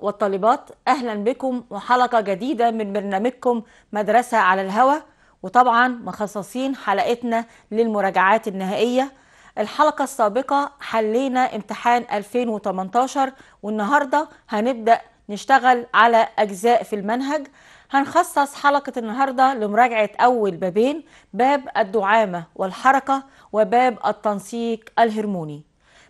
والطالبات اهلا بكم وحلقه جديده من برنامجكم مدرسه على الهوى وطبعا مخصصين حلقتنا للمراجعات النهائيه الحلقه السابقه حلينا امتحان 2018 والنهارده هنبدا نشتغل على اجزاء في المنهج هنخصص حلقة النهاردة لمراجعة أول بابين باب الدعامة والحركة وباب التنسيق الهرموني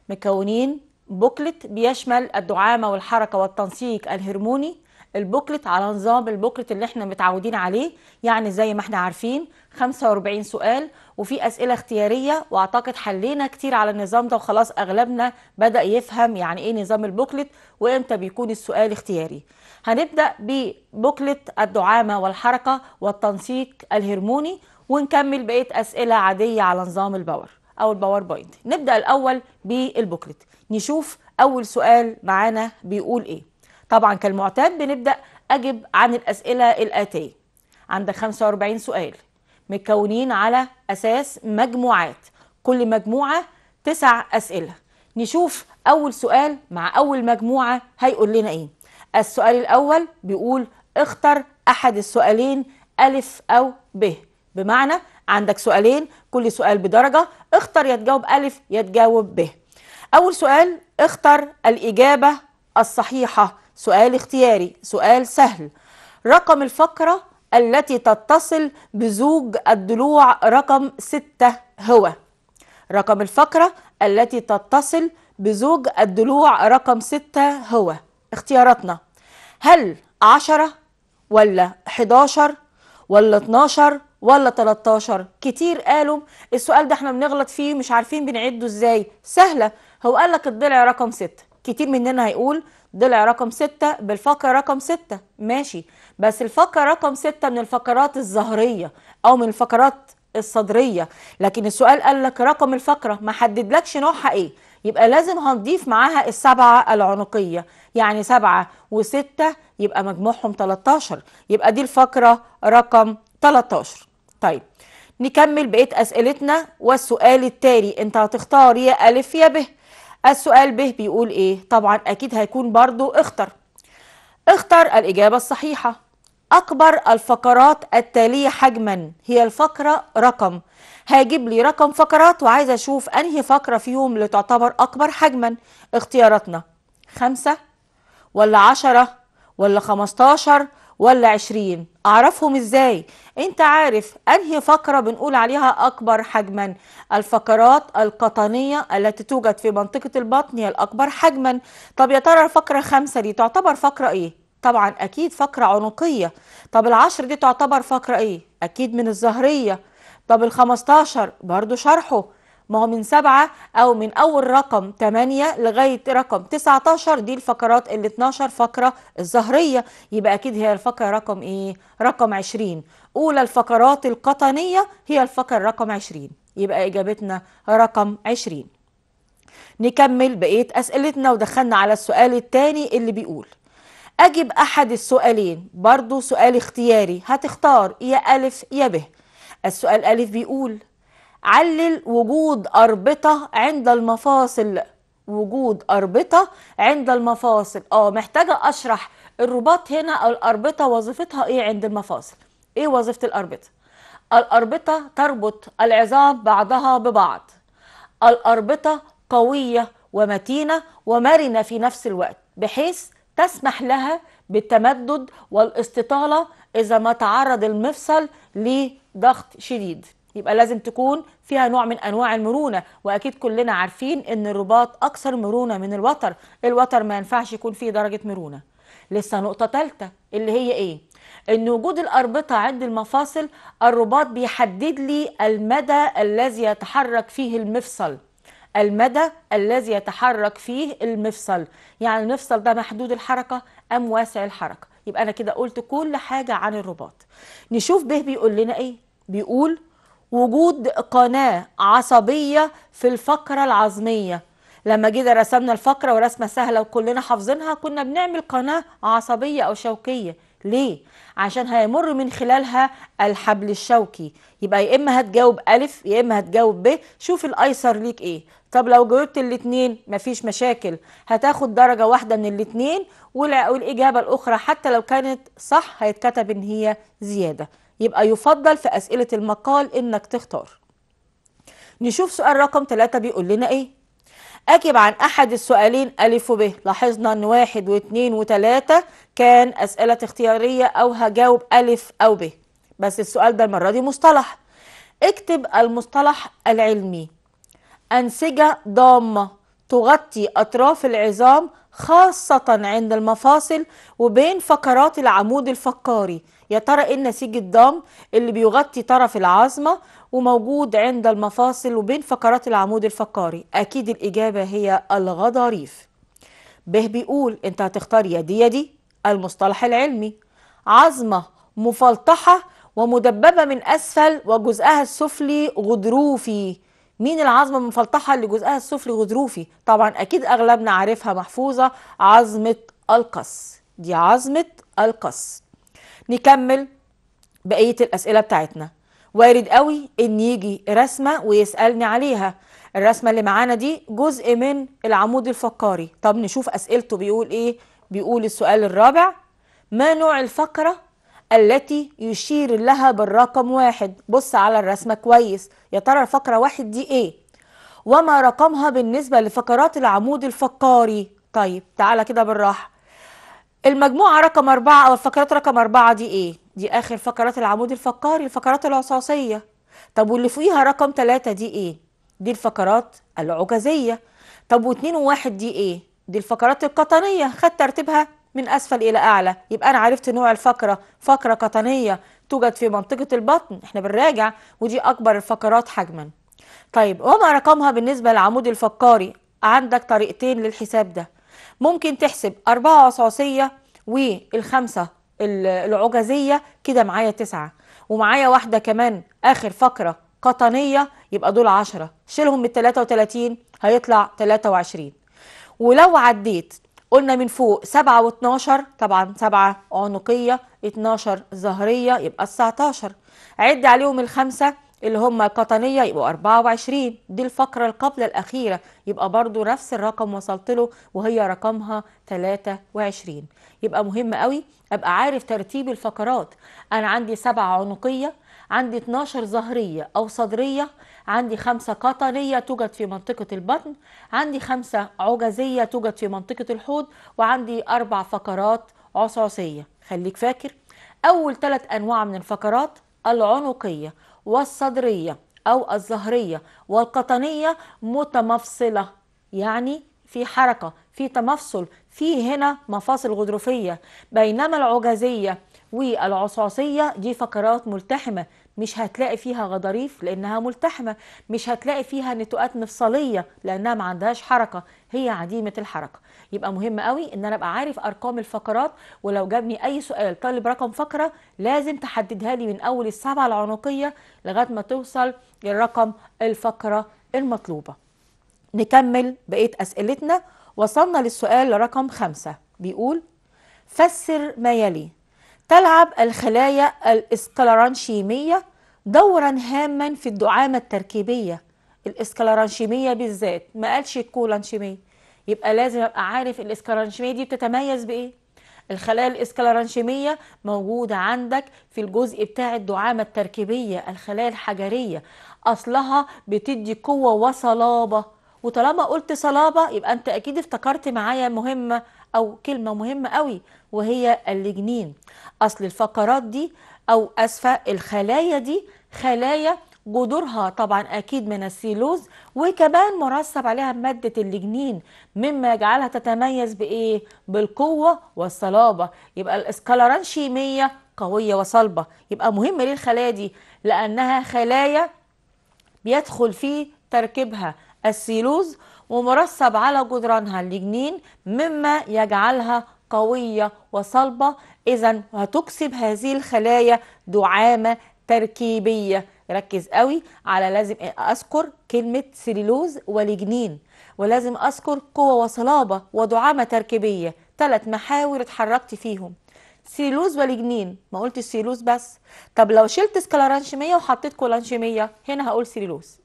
مكونين بوكلت بيشمل الدعامة والحركة والتنسيق الهرموني البوكلت على نظام البوكلت اللي احنا متعودين عليه يعني زي ما احنا عارفين 45 سؤال وفي أسئلة اختيارية وأعتقد حلينا كتير على النظام ده وخلاص أغلبنا بدأ يفهم يعني إيه نظام البوكلت وإمتى بيكون السؤال اختياري هنبدأ ببوكلت الدعامة والحركة والتنسيق الهرموني ونكمل بقية أسئلة عادية على نظام الباور أو الباور بوينت نبدأ الأول بالبوكلت نشوف أول سؤال معانا بيقول إيه طبعا كالمعتاد بنبدأ أجب عن الأسئلة الآتية عندك 45 سؤال متكونين على أساس مجموعات كل مجموعة تسع أسئلة نشوف أول سؤال مع أول مجموعة هيقول لنا إيه السؤال الأول بيقول اختر أحد السؤالين ألف أو ب بمعنى عندك سؤالين كل سؤال بدرجة اختر يا تجاوب ألف يا تجاوب ب أول سؤال اختر الإجابة الصحيحة سؤال اختياري سؤال سهل رقم الفقرة التي تتصل بزوج الضلوع رقم ستة هو رقم الفقرة التي تتصل بزوج الضلوع رقم ستة هو اختياراتنا هل عشرة ولا 11 ولا 12 ولا 13 كتير قالوا السؤال ده احنا بنغلط فيه مش عارفين بنعده ازاي سهلة هو قال لك الضلع رقم ستة كتير مننا هيقول ضلع رقم ستة بالفقرة رقم ستة ماشي بس الفقرة رقم ستة من الفقرات الظهرية أو من الفقرات الصدرية لكن السؤال قال لك رقم الفقرة ما حددلكش نوعها إيه يبقى لازم هنضيف معاها السبعة العنقية يعني سبعة وستة يبقى مجموعهم 13 يبقى دي الفقرة رقم 13 طيب نكمل بقية أسئلتنا والسؤال التالي أنت هتختار يا ألف يا ب السؤال ب بيقول ايه طبعا اكيد هيكون برضو اختر اختر الاجابة الصحيحة اكبر الفقرات التالية حجما هي الفقرة رقم هيجيب لي رقم فقرات وعايزة اشوف انهي فقرة فيهم اللي تعتبر اكبر حجما اختياراتنا خمسة ولا عشرة ولا خمستاشر ولا عشرين اعرفهم ازاي انت عارف انهي فقرة بنقول عليها اكبر حجما الفقرات القطنية التي توجد في منطقة البطن هي الاكبر حجما طب يا ترى الفقرة خمسة دي تعتبر فقرة ايه طبعا اكيد فقرة عنقية طب العشر دي تعتبر فقرة ايه اكيد من الظهرية طب ال15 برضو شرحه ما هو من سبعة أو من أول رقم 8 لغاية رقم 19 دي الفقرات ال 12 فقرة الظهرية يبقى أكيد هي الفقرة رقم إيه؟ رقم 20 أولى الفقرات القطنية هي الفقرة رقم 20 يبقى إجابتنا رقم 20 نكمل بقية أسئلتنا ودخلنا على السؤال الثاني اللي بيقول أجب أحد السؤالين برضو سؤال اختياري هتختار يا ألف يا به السؤال ألف بيقول علل وجود أربطة عند المفاصل وجود أربطة عند المفاصل اه محتاجة أشرح الرباط هنا أو الأربطة وظيفتها إيه عند المفاصل إيه وظيفة الأربطة الأربطة تربط العظام بعضها ببعض الأربطة قوية ومتينة ومرنة في نفس الوقت بحيث تسمح لها بالتمدد والاستطالة إذا ما تعرض المفصل لضغط شديد يبقى لازم تكون فيها نوع من انواع المرونه واكيد كلنا عارفين ان الرباط اكثر مرونه من الوتر الوتر ما ينفعش يكون فيه درجه مرونه لسه نقطه ثالثه اللي هي ايه ان وجود الاربطه عند المفاصل الرباط بيحدد لي المدى الذي يتحرك فيه المفصل المدى الذي يتحرك فيه المفصل يعني المفصل ده محدود الحركه ام واسع الحركه يبقى انا كده قلت كل حاجه عن الرباط نشوف به بيقول لنا ايه بيقول وجود قناة عصبية في الفقرة العظمية لما جينا رسمنا الفقرة ورسمة سهلة وكلنا حافظينها كنا بنعمل قناة عصبية أو شوكية ليه؟ عشان هيمر من خلالها الحبل الشوكي يبقى يا إما هتجاوب ألف يا إما هتجاوب ب شوف الأيسر ليك إيه طب لو جاوبت الاتنين مفيش مشاكل هتاخد درجة واحدة من الاتنين والإجابة الأخرى حتى لو كانت صح هيتكتب إن هي زيادة يبقى يفضل في أسئلة المقال إنك تختار نشوف سؤال رقم 3 بيقول لنا إيه أجب عن أحد السؤالين ألف وب لاحظنا أن واحد واثنين وثلاثة كان أسئلة اختيارية أو هجاوب ألف أو ب بس السؤال ده المرة دي مصطلح اكتب المصطلح العلمي أنسجة ضامة تغطي أطراف العظام خاصة عند المفاصل وبين فقرات العمود الفقاري يا ترى ايه النسيج الضام اللي بيغطي طرف العظمة وموجود عند المفاصل وبين فقرات العمود الفقاري اكيد الاجابة هي الغضاريف به بيقول انت هتختار يا دي يا دي المصطلح العلمي عظمة مفلطحة ومدببة من أسفل وجزئها السفلي غضروفي مين العظمة المفلطحة اللي جزءها السفلي غضروفي طبعا أكيد أغلبنا عارفها محفوظة عظمة القص دي عظمة القص نكمل بقية الأسئلة بتاعتنا وارد قوي إن يجي رسمة ويسألني عليها الرسمة اللي معانا دي جزء من العمود الفقري طب نشوف أسئلته بيقول إيه بيقول السؤال الرابع ما نوع الفقرة التي يشير لها بالرقم واحد بص على الرسمة كويس يا ترى الفقرة واحد دي ايه وما رقمها بالنسبة لفقرات العمود الفقاري طيب تعالى كده بالراحة المجموعة رقم أربعة أو الفقرات رقم أربعة دي إيه؟ دي آخر فقرات العمود الفقاري الفقرات العصاصية طب واللي فوقيها رقم ثلاثة دي إيه؟ دي الفقرات العجزية طب واتنين وواحد دي إيه؟ دي الفقرات القطنية خد ترتيبها من أسفل إلى أعلى يبقى أنا عرفت نوع الفقرة فقرة قطنية توجد في منطقة البطن احنا بنراجع ودي أكبر الفقرات حجما طيب وما رقمها بالنسبة للعمود الفقري عندك طريقتين للحساب ده ممكن تحسب أربعة عصاصية والخمسة العجزية كده معايا تسعة ومعايا واحدة كمان آخر فقرة قطنية يبقى دول عشرة شيلهم من 33 هيطلع 23 ولو عديت قلنا من فوق 7 و12 طبعا 7 عنقية 12 ظهرية يبقى 19 عد عليهم الخمسة اللي هم قطنيه يبقوا 24 دي الفقرة القبلة الأخيرة يبقى برضو نفس الرقم وصلت له وهي رقمها 23 يبقى مهم قوي أبقى عارف ترتيب الفقرات أنا عندي 7 عنقية عندي 12 ظهرية أو صدرية عندي خمسة قطنية توجد في منطقة البطن عندي خمسة عجزية توجد في منطقة الحوض وعندي أربع فقرات عصاصية خليك فاكر أول ثلاث أنواع من الفقرات العنقية والصدرية أو الظهرية والقطنية متمفصلة يعني في حركة في تمفصل في هنا مفاصل غضروفية بينما العجزية والعصاصية دي فقرات ملتحمة مش هتلاقي فيها غضاريف لانها ملتحمه مش هتلاقي فيها نتوءات مفصليه لانها ما عندهاش حركه هي عديمه الحركه يبقى مهم قوي ان انا ابقى عارف ارقام الفقرات ولو جابني اي سؤال طالب رقم فقره لازم تحددها لي من اول السبعه العنقيه لغايه ما توصل للرقم الفقره المطلوبه نكمل بقيه اسئلتنا وصلنا للسؤال رقم خمسة بيقول فسر ما يلي تلعب الخلايا الاسكلرانشيمية دورا هاما في الدعامة التركيبية الاسكلرانشيمية بالذات ما قالش الكولانشيمية يبقى لازم ابقى عارف الاسكلرانشيمية دي بتتميز بايه الخلايا الاسكلرانشيمية موجودة عندك في الجزء بتاع الدعامة التركيبية الخلايا الحجرية أصلها بتدي قوة وصلابة وطالما قلت صلابة يبقى أنت أكيد افتكرت معايا مهمة أو كلمة مهمة قوي وهي اللجنين أصل الفقرات دي أو أسفة الخلايا دي خلايا جذورها طبعا أكيد من السيلوز وكمان مرسب عليها مادة اللجنين مما يجعلها تتميز بإيه؟ بالقوة والصلابة يبقى الاسكالارانشيمية قوية وصلبة يبقى مهم ليه الخلايا دي؟ لأنها خلايا بيدخل في تركيبها السيلوز ومرسب على جدرانها الجنين مما يجعلها قوية وصلبة إذا هتكسب هذه الخلايا دعامة تركيبية ركز قوي على لازم أذكر كلمة سليلوز والجنين ولازم أذكر قوة وصلابة ودعامة تركيبية ثلاث محاور اتحركت فيهم سيلوز والجنين ما قلتش سيلوز بس طب لو شلت سكالارانشيمية وحطيت كولانشيمية هنا هقول سيلوز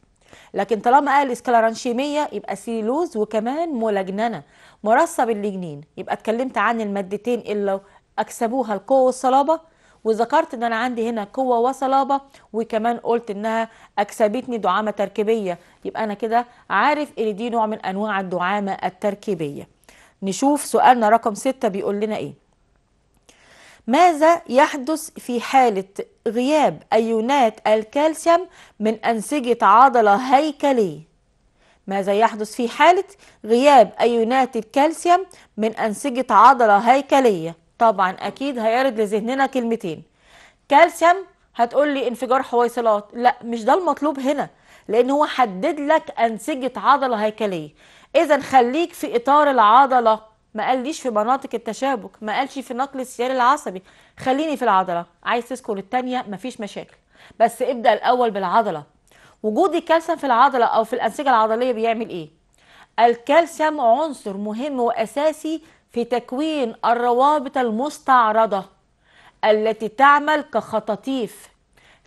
لكن طالما قال اسكلرانشيمية يبقى سيلوز وكمان ملجننة مرصب باللجنين يبقى اتكلمت عن المادتين اللي أكسبوها القوة والصلابة وذكرت ان انا عندي هنا قوه وصلابه وكمان قلت انها اكسبتني دعامه تركيبيه يبقى انا كده عارف ان دي نوع من انواع الدعامه التركيبيه نشوف سؤالنا رقم 6 بيقول لنا ايه ماذا يحدث في حالة غياب أيونات الكالسيوم من أنسجة عضلة هيكلية؟ ماذا يحدث في حالة غياب أيونات الكالسيوم من أنسجة عضلة هيكلية؟ طبعا أكيد هيرد لذهننا كلمتين كالسيوم هتقول لي انفجار حويصلات لا مش ده المطلوب هنا لأن هو حدد لك أنسجة عضلة هيكلية إذا خليك في إطار العضلة ما قاليش في مناطق التشابك ما قالش في نقل السيال العصبي خليني في العضله عايز تذكر الثانيه مفيش مشاكل بس ابدا الاول بالعضله وجود الكالسيوم في العضله او في الانسجه العضليه بيعمل ايه الكالسيوم عنصر مهم واساسي في تكوين الروابط المستعرضه التي تعمل كخطاطيف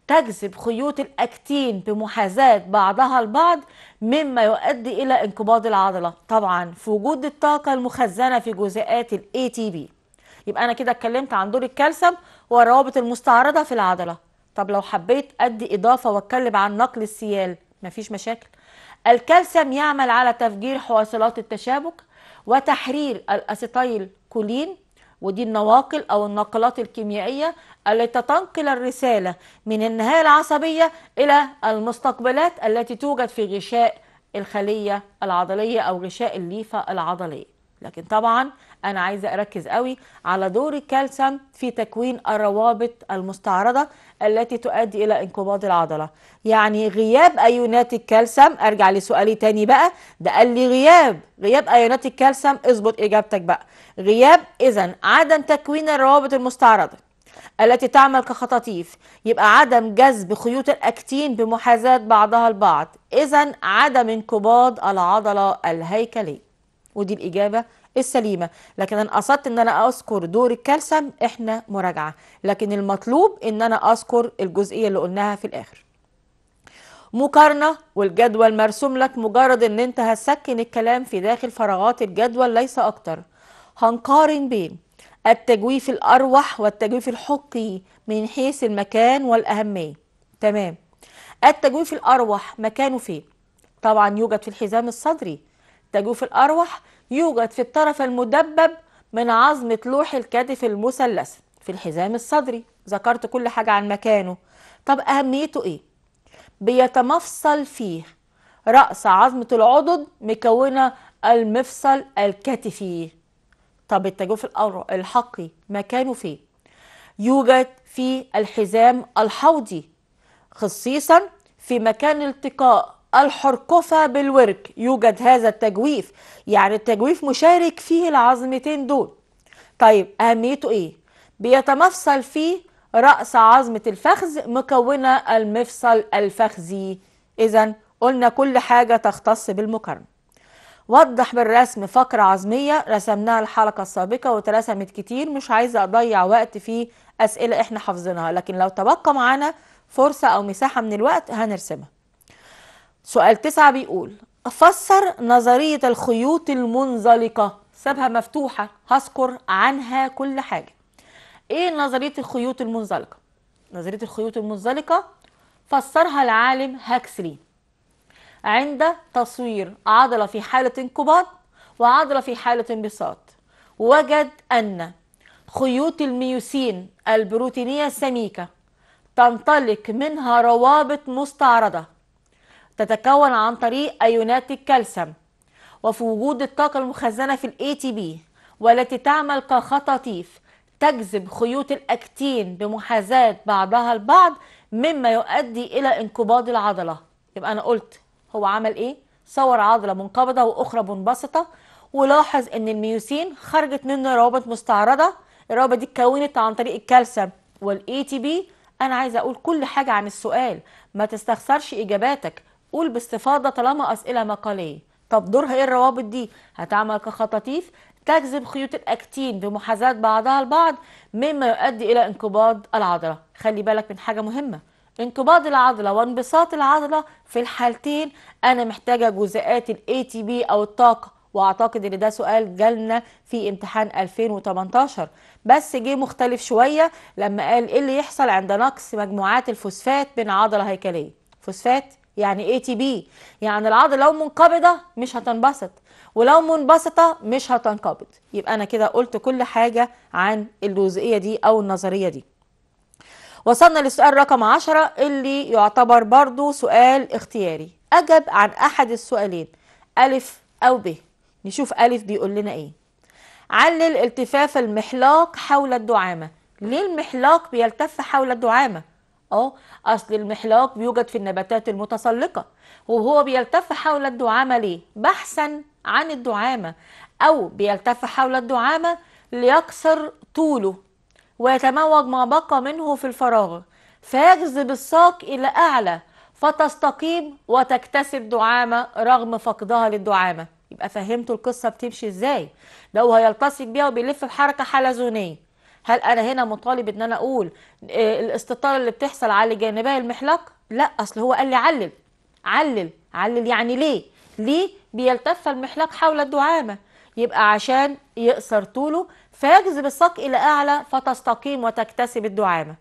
تجذب خيوط الأكتين بمحاذاة بعضها البعض مما يؤدي إلى انقباض العضلة طبعا في وجود الطاقة المخزنة في جزيئات الاي تي بي يبقى أنا كده اتكلمت عن دور الكالسيوم والروابط المستعرضة في العضلة طب لو حبيت أدي إضافة وأتكلم عن نقل السيال مفيش مشاكل الكالسيوم يعمل على تفجير حواصلات التشابك وتحرير الاسيتيل كولين ودي النواقل أو النقلات الكيميائية التي تنقل الرسالة من النهاية العصبية إلى المستقبلات التي توجد في غشاء الخلية العضلية أو غشاء الليفة العضلية لكن طبعا انا عايزه اركز قوي على دور الكالسيوم في تكوين الروابط المستعرضه التي تؤدي الى انقباض العضله يعني غياب ايونات الكالسيوم ارجع لسؤالي تاني بقى ده قال لي غياب غياب ايونات الكالسيوم اظبط اجابتك بقى غياب اذا عدم تكوين الروابط المستعرضه التي تعمل كخطاطيف يبقى عدم جذب خيوط الأكتين بمحاذاة بعضها البعض إذا عدم انقباض العضلة الهيكلية ودي الإجابة السليمه لكن انا قصدت ان انا اذكر دور الكالسيوم احنا مراجعه لكن المطلوب ان انا اذكر الجزئيه اللي قلناها في الاخر مقارنه والجدول مرسوم لك مجرد ان انت هتسكن الكلام في داخل فراغات الجدول ليس اكتر هنقارن بين التجويف الاروح والتجويف الحقي من حيث المكان والاهميه تمام التجويف الاروح مكانه فين طبعا يوجد في الحزام الصدري تجويف الأروح يوجد في الطرف المدبب من عظمة لوح الكتف المثلث في الحزام الصدري ذكرت كل حاجة عن مكانه طب أهميته إيه؟ بيتمفصل فيه رأس عظمة العضد مكونة المفصل الكتفي طب التجوف الحقي مكانه فين؟ يوجد في الحزام الحوضي خصيصا في مكان التقاء الحرقفة بالورك يوجد هذا التجويف يعني التجويف مشارك فيه العظمتين دول طيب أهميته إيه؟ بيتمفصل فيه رأس عظمة الفخذ مكونة المفصل الفخذي إذا قلنا كل حاجة تختص بالمقارنة وضح بالرسم فقرة عظمية رسمناها الحلقة السابقة واترسمت كتير مش عايزة أضيع وقت في أسئلة إحنا حافظينها لكن لو تبقى معانا فرصة أو مساحة من الوقت هنرسمها سؤال تسعة بيقول فسر نظرية الخيوط المنزلقة سابها مفتوحة هذكر عنها كل حاجة ايه نظرية الخيوط المنزلقة نظرية الخيوط المنزلقة فسرها العالم هاكسلي عند تصوير عضلة في حالة انقباض وعضلة في حالة انبساط وجد أن خيوط الميوسين البروتينية السميكة تنطلق منها روابط مستعرضة تتكون عن طريق أيونات الكالسيوم وفي وجود الطاقة المخزنة في تي ATP والتي تعمل كخطاطيف تجذب خيوط الأكتين بمحاذاة بعضها البعض مما يؤدي إلى انقباض العضلة يبقى أنا قلت هو عمل إيه؟ صور عضلة منقبضة وأخرى منبسطة ولاحظ إن الميوسين خرجت منه روابط مستعرضة الروابط دي اتكونت عن طريق الكالسيوم والإي تي بي أنا عايزة أقول كل حاجة عن السؤال ما تستخسرش إجاباتك قول باستفاضه طالما اسئله مقاليه طب دورها ايه الروابط دي هتعمل كخطاطيف تجذب خيوط الاكتين بمحاذاة بعضها البعض مما يؤدي الى انقباض العضله خلي بالك من حاجه مهمه انقباض العضله وانبساط العضله في الحالتين انا محتاجه جزيئات الاي تي بي او الطاقه واعتقد ان ده سؤال جالنا في امتحان 2018 بس جه مختلف شويه لما قال ايه اللي يحصل عند نقص مجموعات الفوسفات من عضله هيكليه فوسفات يعني اي تي بي يعني العضله لو منقبضه مش هتنبسط ولو منبسطه مش هتنقبض يبقى انا كده قلت كل حاجه عن الجزئيه دي او النظريه دي وصلنا للسؤال رقم 10 اللي يعتبر برضو سؤال اختياري أجب عن أحد السؤالين ألف أو ب نشوف ألف بيقول لنا إيه علل التفاف المحلاق حول الدعامة ليه المحلاق بيلتف حول الدعامة اه اصل المحلاق بيوجد في النباتات المتسلقه وهو بيلتف حول الدعامه ليه بحثا عن الدعامه او بيلتف حول الدعامه ليكسر طوله ويتموج ما بقى منه في الفراغ فيجذب الساق الى اعلى فتستقيم وتكتسب دعامه رغم فقدها للدعامه يبقى فهمتوا القصه بتمشي ازاي ده هيلتصق بيها وبيلف بحركه حلزونيه هل انا هنا مطالب ان انا اقول آه، الاستطاله اللي بتحصل على جانبي المحلق لا اصل هو قال لي علل علل علل يعني ليه ليه بيلتف المحلق حول الدعامه يبقى عشان يقصر طوله فيجذب الساق الى اعلى فتستقيم وتكتسب الدعامه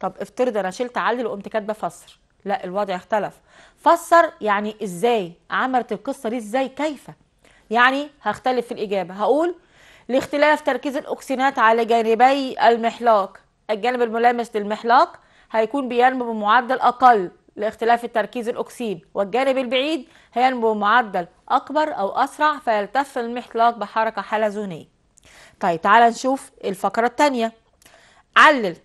طب افترض انا شلت علل وقمت كاتبه فسر لا الوضع اختلف فسر يعني ازاي عملت القصه دي ازاي كيف يعني هختلف في الاجابه هقول لاختلاف تركيز الأكسينات على جانبي المحلاق الجانب الملامس للمحلاق هيكون بينمو بمعدل أقل لاختلاف التركيز الأكسين والجانب البعيد هينمو بمعدل أكبر أو أسرع فيلتف المحلاق بحركة حلزونية طيب تعال نشوف الفقرة الثانية علل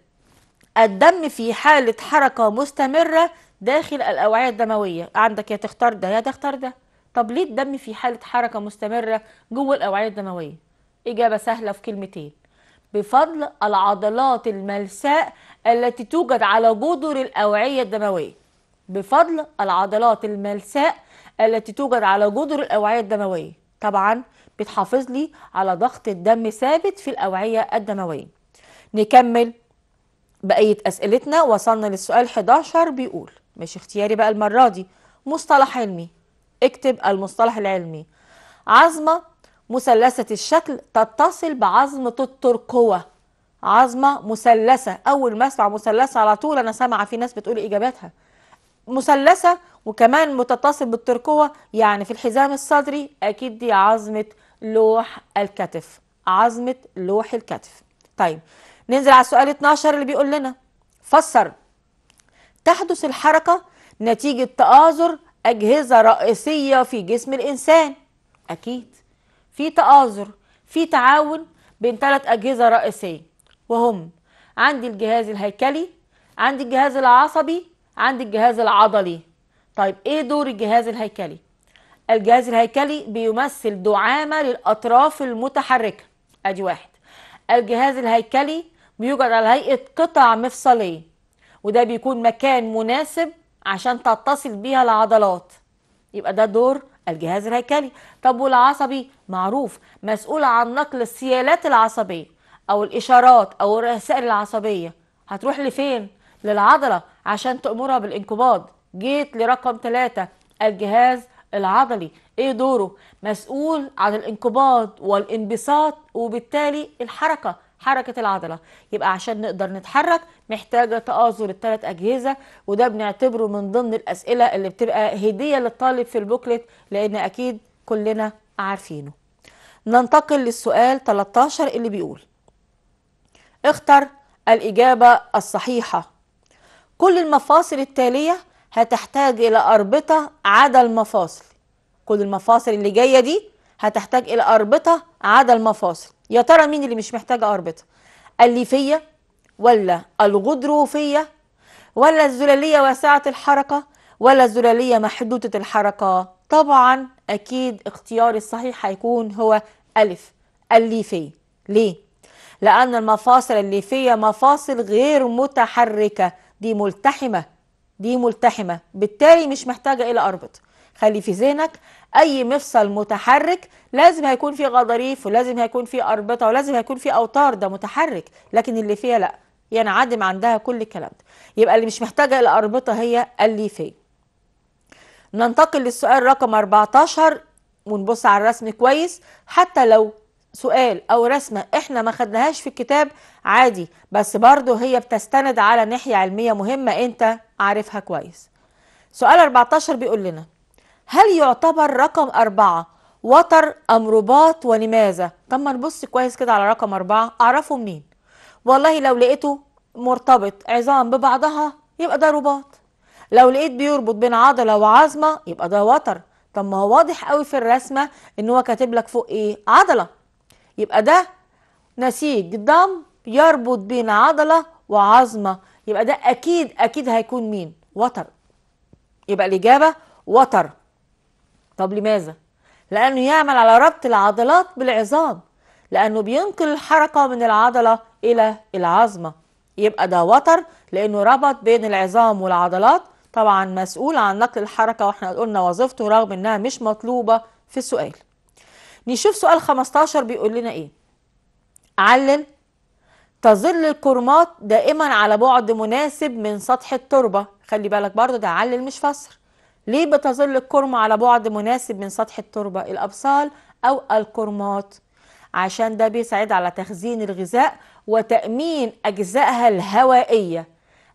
الدم في حالة حركة مستمرة داخل الأوعية الدموية عندك يا تختار ده يا تختار ده طب ليه الدم في حالة حركة مستمرة جوه الأوعية الدموية إجابة سهلة في كلمتين بفضل العضلات الملساء التي توجد على جدر الأوعية الدموية بفضل العضلات الملساء التي توجد على جدر الأوعية الدموية طبعا بتحافظ لي على ضغط الدم ثابت في الأوعية الدموية نكمل بقية أسئلتنا وصلنا للسؤال 11 بيقول مش اختياري بقى المرة دي مصطلح علمي اكتب المصطلح العلمي عظمة مثلثة الشكل تتصل بعظمة التركوة عظمة مثلثة أول ما أسمع مثلثة على طول أنا سامعة في ناس بتقول إجاباتها مثلثة وكمان متتصل بالتركوة يعني في الحزام الصدري أكيد دي عظمة لوح الكتف عظمة لوح الكتف طيب ننزل على السؤال 12 اللي بيقول لنا فسر تحدث الحركة نتيجة تآزر أجهزة رئيسية في جسم الإنسان أكيد في تآزر في تعاون بين ثلاث أجهزة رئيسية وهم عندي الجهاز الهيكلي عندي الجهاز العصبي عندي الجهاز العضلي طيب ايه دور الجهاز الهيكلي الجهاز الهيكلي بيمثل دعامة للأطراف المتحركة ادي واحد الجهاز الهيكلي بيوجد على هيئة قطع مفصلية وده بيكون مكان مناسب عشان تتصل بيها العضلات يبقى ده دور الجهاز الهيكلي طب والعصبي معروف مسؤول عن نقل السيالات العصبية أو الإشارات أو الرسائل العصبية هتروح لفين؟ للعضلة عشان تأمرها بالانقباض جيت لرقم ثلاثة الجهاز العضلي ايه دوره مسؤول عن الانقباض والانبساط وبالتالي الحركة حركة العضلة يبقى عشان نقدر نتحرك محتاجة تآزر الثلاث أجهزة وده بنعتبره من ضمن الأسئلة اللي بتبقى هدية للطالب في البوكلت لأن أكيد كلنا عارفينه ننتقل للسؤال 13 اللي بيقول اختر الإجابة الصحيحة كل المفاصل التالية هتحتاج إلى أربطة عدا المفاصل كل المفاصل اللي جاية دي هتحتاج إلى أربطة عدا المفاصل يا ترى مين اللي مش محتاجة أربطة الليفية ولا الغضروفية ولا الزلالية واسعة الحركة ولا الزلالية محدودة الحركة طبعا أكيد اختياري الصحيح هيكون هو ألف الليفية ليه؟ لأن المفاصل الليفية مفاصل غير متحركة دي ملتحمة دي ملتحمة بالتالي مش محتاجة إلى أربط خلي في ذهنك اي مفصل متحرك لازم هيكون فيه غضاريف ولازم هيكون فيه اربطه ولازم هيكون فيه اوتار ده متحرك لكن اللي فيها لا ينعدم يعني عندها كل الكلام ده يبقى اللي مش محتاجه الاربطه هي الليفيه ننتقل للسؤال رقم 14 ونبص على الرسم كويس حتى لو سؤال او رسمه احنا ما خدناهاش في الكتاب عادي بس برضه هي بتستند على ناحيه علميه مهمه انت عارفها كويس سؤال 14 بيقول لنا هل يعتبر رقم أربعة وتر أم رباط ولماذا؟ طب ما نبص كويس كده على رقم أربعة أعرفه منين؟ والله لو لقيته مرتبط عظام ببعضها يبقى ده رباط لو لقيت بيربط بين عضلة وعظمة يبقى ده وتر طب ما هو واضح قوي في الرسمة إن هو كاتب لك فوق إيه؟ عضلة يبقى ده نسيج ضم يربط بين عضلة وعظمة يبقى ده أكيد أكيد هيكون مين؟ وتر يبقى الإجابة وتر طب لماذا؟ لأنه يعمل على ربط العضلات بالعظام لأنه بينقل الحركة من العضلة إلى العظمة يبقى ده وتر لأنه ربط بين العظام والعضلات طبعا مسؤول عن نقل الحركة واحنا قلنا وظيفته رغم انها مش مطلوبة في السؤال نشوف سؤال 15 بيقول لنا ايه علل تظل الكرمات دائما على بعد مناسب من سطح التربة خلي بالك برضو ده علل مش فسر ليه بتظل الكرمة على بعد مناسب من سطح التربة الأبصال أو الكرمات عشان ده بيساعد على تخزين الغذاء وتأمين أجزائها الهوائية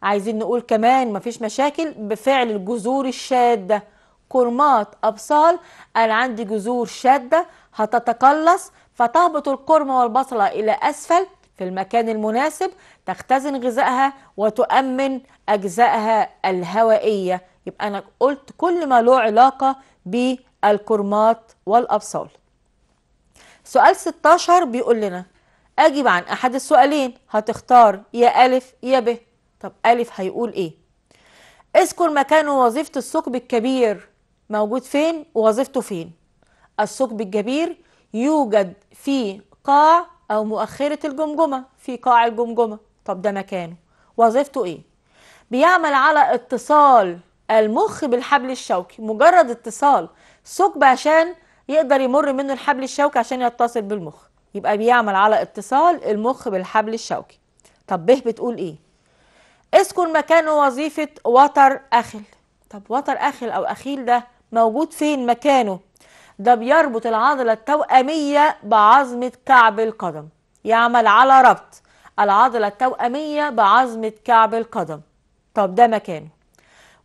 عايزين نقول كمان مفيش مشاكل بفعل الجذور الشادة كرمات أبصال أنا عندي جذور شادة هتتقلص فتهبط الكرمة والبصلة إلى أسفل في المكان المناسب تختزن غذائها وتؤمن أجزائها الهوائية يبقى أنا قلت كل ما له علاقة بالكرمات والأبصال سؤال 16 بيقول لنا أجب عن أحد السؤالين هتختار يا ألف يا ب طب ألف هيقول إيه اذكر مكان وظيفة الثقب الكبير موجود فين ووظيفته فين الثقب الكبير يوجد في قاع أو مؤخرة الجمجمة في قاع الجمجمة طب ده مكانه وظيفته إيه بيعمل على اتصال المخ بالحبل الشوكي مجرد اتصال ثقب عشان يقدر يمر منه الحبل الشوكي عشان يتصل بالمخ يبقى بيعمل على اتصال المخ بالحبل الشوكي طب به بتقول ايه اذكر مكان وظيفة وتر أخل طب وتر أخل أو أخيل ده موجود فين مكانه ده بيربط العضلة التوأمية بعظمة كعب القدم يعمل على ربط العضلة التوأمية بعظمة كعب القدم طب ده مكانه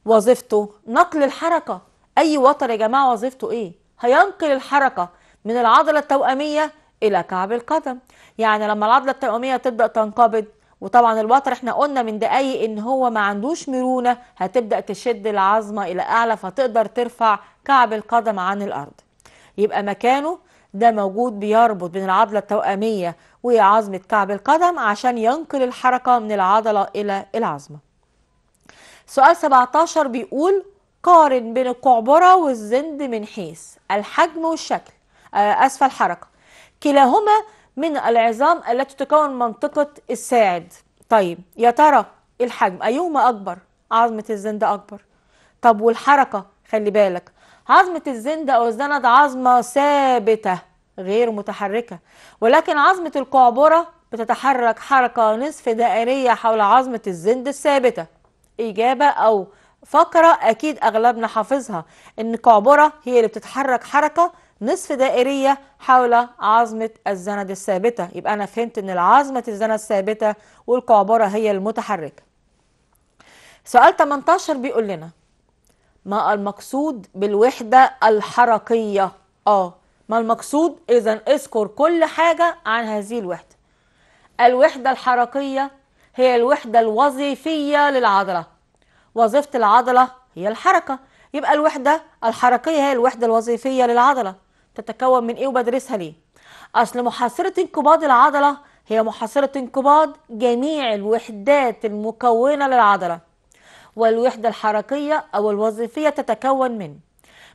وظيفته نقل الحركة أي وتر يا جماعة وظيفته إيه؟ هينقل الحركة من العضلة التوأمية إلى كعب القدم يعني لما العضلة التوأمية تبدأ تنقبض وطبعا الوتر احنا قلنا من دقايق ان هو ما عندوش مرونة هتبدأ تشد العظمة الى اعلى فتقدر ترفع كعب القدم عن الارض يبقى مكانه ده موجود بيربط بين العضلة التوأمية وعظمة كعب القدم عشان ينقل الحركة من العضلة الى العظمة سؤال 17 بيقول قارن بين القعبرة والزند من حيث الحجم والشكل آه، أسفل الحركة كلاهما من العظام التي تكون منطقة الساعد طيب يا ترى إيه الحجم أيهما أكبر عظمة الزند أكبر طب والحركة خلي بالك عظمة الزند أو الزند عظمة ثابتة غير متحركة ولكن عظمة القعبرة بتتحرك حركة نصف دائرية حول عظمة الزند الثابتة إجابة أو فقرة أكيد أغلبنا حافظها إن كعبرة هي اللي بتتحرك حركة نصف دائرية حول عظمة الزند الثابتة يبقى أنا فهمت إن العظمة الزند الثابتة والكعبرة هي المتحركة سؤال 18 بيقول لنا ما المقصود بالوحدة الحركية آه ما المقصود إذا اذكر كل حاجة عن هذه الوحدة الوحدة الحركية هي الوحدة الوظيفية للعضلة وظيفة العضلة هي الحركة يبقى الوحدة الحركية هي الوحدة الوظيفية للعضلة تتكون من إيه وبدرسها ليه أصل محاصرة انقباض العضلة هي محاصرة انقباض جميع الوحدات المكونة للعضلة والوحدة الحركية أو الوظيفية تتكون من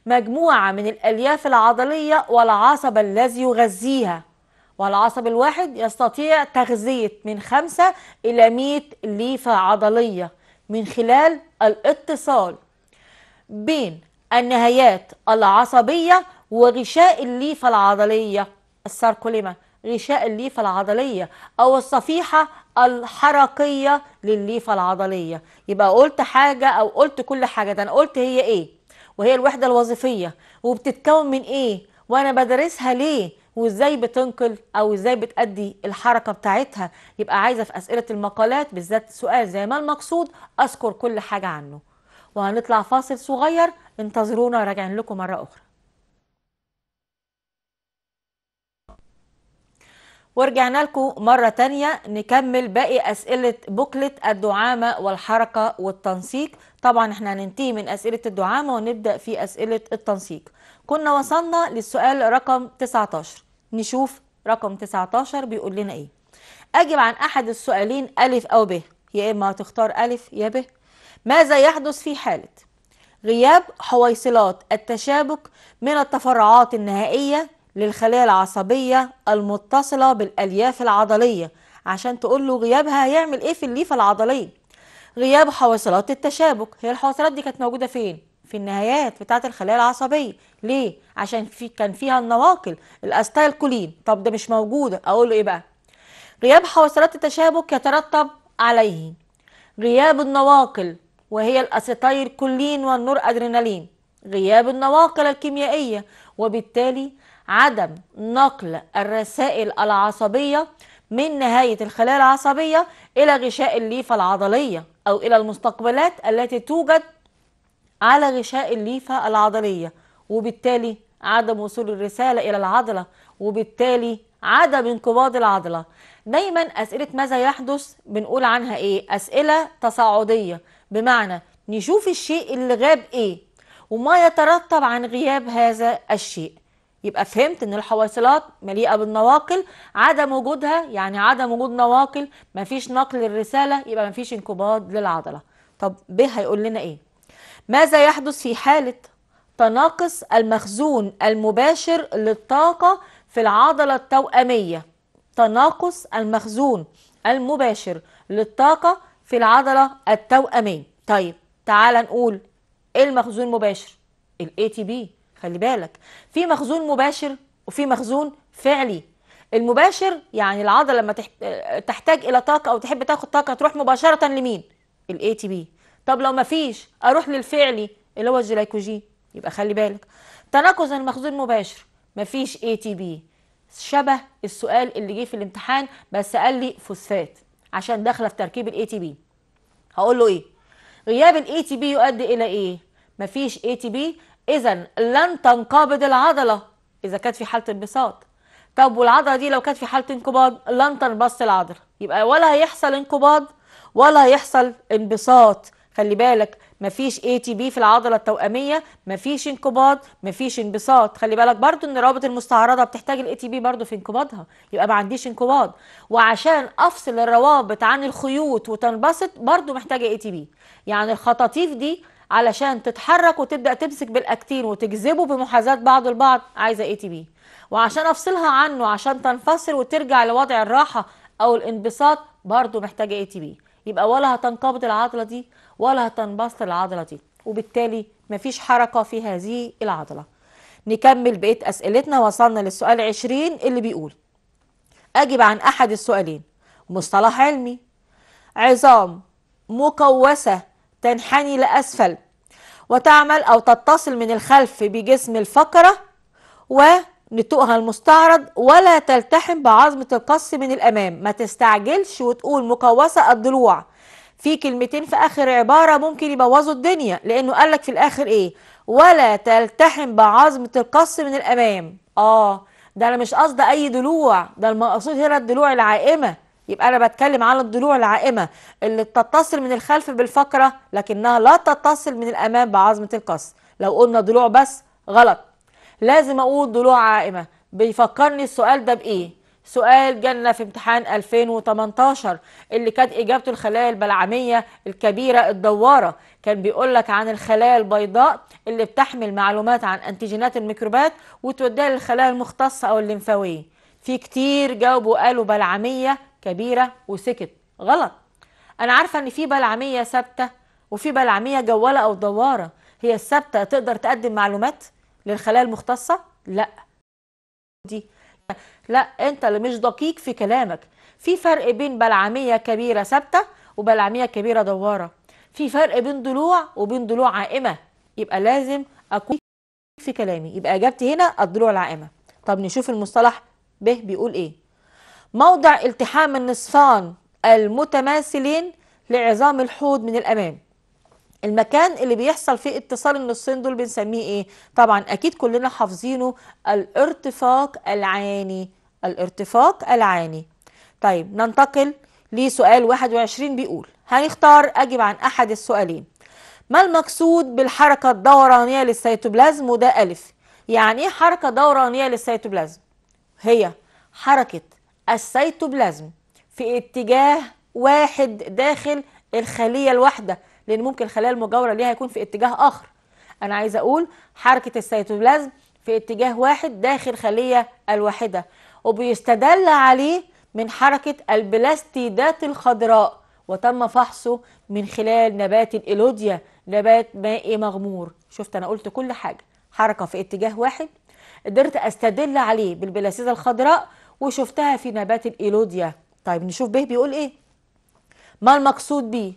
مجموعة من الألياف العضلية والعصب الذي يغذيها والعصب الواحد يستطيع تغذية من 5 إلى 100 ليفة عضلية من خلال الاتصال بين النهايات العصبية وغشاء الليفة العضلية الساركوليما غشاء الليفة العضلية أو الصفيحة الحركية للليفة العضلية يبقى قلت حاجة أو قلت كل حاجة ده أنا قلت هي إيه وهي الوحدة الوظيفية وبتتكون من إيه وأنا بدرسها ليه وازاي بتنقل او ازاي بتأدي الحركة بتاعتها يبقى عايزة في أسئلة المقالات بالذات سؤال زي ما المقصود أذكر كل حاجة عنه وهنطلع فاصل صغير انتظرونا راجعين لكم مرة أخرى ورجعنا لكم مرة تانية نكمل باقي أسئلة بوكلت الدعامة والحركة والتنسيق طبعا احنا هننتهي من أسئلة الدعامة ونبدأ في أسئلة التنسيق كنا وصلنا للسؤال رقم 19 نشوف رقم 19 بيقول لنا ايه اجب عن احد السؤالين الف او ب يا اما هتختار الف يا ب ماذا يحدث في حاله غياب حويصلات التشابك من التفرعات النهائيه للخليه العصبيه المتصله بالالياف العضليه عشان تقول له غيابها هيعمل ايه في الليفه العضليه غياب حويصلات التشابك هي الحويصلات دي كانت موجوده فين في النهايات بتاعت الخلايا العصبيه ليه عشان في كان فيها النواقل الاستايلكولين طب ده مش موجوده اقول له ايه بقى غياب حوصلات التشابك يترتب عليه غياب النواقل وهي كولين والنور ادرينالين غياب النواقل الكيميائيه وبالتالي عدم نقل الرسائل العصبيه من نهاية الخلايا العصبية إلى غشاء الليفة العضلية أو إلى المستقبلات التي توجد على غشاء الليفة العضلية وبالتالي عدم وصول الرسالة إلى العضلة وبالتالي عدم انقباض العضلة دايما أسئلة ماذا يحدث بنقول عنها إيه أسئلة تصاعدية بمعنى نشوف الشيء اللي غاب إيه وما يترتب عن غياب هذا الشيء يبقى فهمت ان الحواصلات مليئه بالنواقل عدم وجودها يعني عدم وجود نواقل مفيش نقل للرساله يبقى مفيش انقباض للعضله طب ب هيقول لنا ايه ماذا يحدث في حالة تناقص المخزون المباشر للطاقة في العضلة التوأمية تناقص المخزون المباشر للطاقة في العضلة التوأمية طيب تعال نقول ايه المخزون المباشر ال ATP خلي بالك في مخزون مباشر وفي مخزون فعلي المباشر يعني العضله لما تحتاج الى طاقه او تحب تاخد طاقه تروح مباشره لمين الاي تي بي طب لو مفيش اروح للفعلي اللي هو الجلايكوجين يبقى خلي بالك تناقص المخزون المباشر مفيش اي تي بي شبه السؤال اللي جه في الامتحان بس قال لي فوسفات عشان داخله في تركيب الاي تي بي هقول له ايه غياب الاي تي بي يؤدي الى ايه مفيش اي تي بي اذا لن تنقبض العضله اذا كانت في حاله انبساط طب والعضله دي لو كانت في حاله انقباض لن تنبسط العضله يبقى ولا هيحصل انقباض ولا هيحصل انبساط خلي بالك مفيش اي تي بي في العضله التواميه مفيش انقباض مفيش انبساط خلي بالك برضو ان الروابط المستعرضه بتحتاج الاي تي بي برضو في انقباضها يبقى ما عنديش انقباض وعشان افصل الروابط عن الخيوط وتنبسط برضو محتاجه اي تي بي يعني الخطاطيف دي علشان تتحرك وتبدا تمسك بالاكتين وتجذبه بمحاذاه بعض البعض عايزه اي تي بي وعشان افصلها عنه عشان تنفصل وترجع لوضع الراحه او الانبساط برضو محتاجه اي تي بي يبقى ولا هتنقبض العضله دي ولا تنبسط العضلة دي وبالتالي مفيش حركة في هذه العضلة نكمل بقية أسئلتنا وصلنا للسؤال 20 اللي بيقول أجب عن أحد السؤالين مصطلح علمي عظام مكوسة تنحني لأسفل وتعمل أو تتصل من الخلف بجسم الفقرة ونتوءها المستعرض ولا تلتحم بعظمة القص من الأمام ما تستعجلش وتقول مكوسة الضلوع في كلمتين في اخر عباره ممكن يبوظوا الدنيا لانه قال لك في الاخر ايه ولا تلتحم بعظمه القص من الامام اه ده انا مش قصدي اي ضلوع ده المقصود هنا الضلوع العائمه يبقى انا بتكلم على الضلوع العائمه اللي بتتصل من الخلف بالفقره لكنها لا تتصل من الامام بعظمه القص لو قلنا ضلوع بس غلط لازم اقول ضلوع عائمه بيفكرني السؤال ده بايه سؤال جالنا في امتحان 2018 اللي كانت إجابته الخلايا البلعمية الكبيرة الدوارة كان بيقول لك عن الخلايا البيضاء اللي بتحمل معلومات عن أنتيجينات الميكروبات وتوديها للخلايا المختصة أو الليمفاوية في كتير جاوبوا قالوا بلعمية كبيرة وسكت غلط أنا عارفة إن في بلعمية ثابتة وفي بلعمية جوالة أو دوارة هي الثابتة تقدر تقدم معلومات للخلايا المختصة؟ لأ دي لا انت اللي مش دقيق في كلامك في فرق بين بلعميه كبيره ثابته وبلعميه كبيره دواره في فرق بين ضلوع وبين ضلوع عائمه يبقى لازم اكون في كلامي يبقى اجابتي هنا الضلوع العائمه طب نشوف المصطلح ب بيقول ايه موضع التحام النصفان المتماثلين لعظام الحوض من الامام المكان اللي بيحصل فيه اتصال النصين دول بنسميه ايه طبعا اكيد كلنا حافظينه الارتفاق العاني الارتفاق العاني طيب ننتقل لسؤال 21 بيقول هنختار اجب عن احد السؤالين ما المقصود بالحركه الدورانيه للسيتوبلازم وده الف يعني ايه حركه دورانيه للسيتوبلازم هي حركه السيتوبلازم في اتجاه واحد داخل الخليه الواحده لان ممكن الخلايا المجاوره ليها يكون في اتجاه اخر انا عايز اقول حركه السيتوبلازم في اتجاه واحد داخل خليه الواحده وبيستدل عليه من حركه البلاستيدات الخضراء وتم فحصه من خلال نبات الإلوديا نبات مائي مغمور شفت أنا قلت كل حاجة حركة في اتجاه واحد قدرت أستدل عليه بالبلاستيدات الخضراء وشفتها في نبات الإلوديا طيب نشوف به بيقول إيه ما المقصود بيه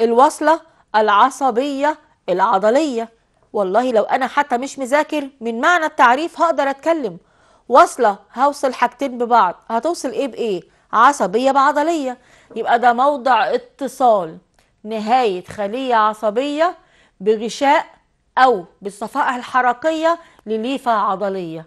الوصلة العصبية العضلية والله لو أنا حتى مش مذاكر من معنى التعريف هقدر أتكلم واصلة هوصل حاجتين ببعض هتوصل إيه بإيه عصبية بعضلية يبقى ده موضع اتصال نهاية خلية عصبية بغشاء أو بالصفائح الحركية لليفة عضلية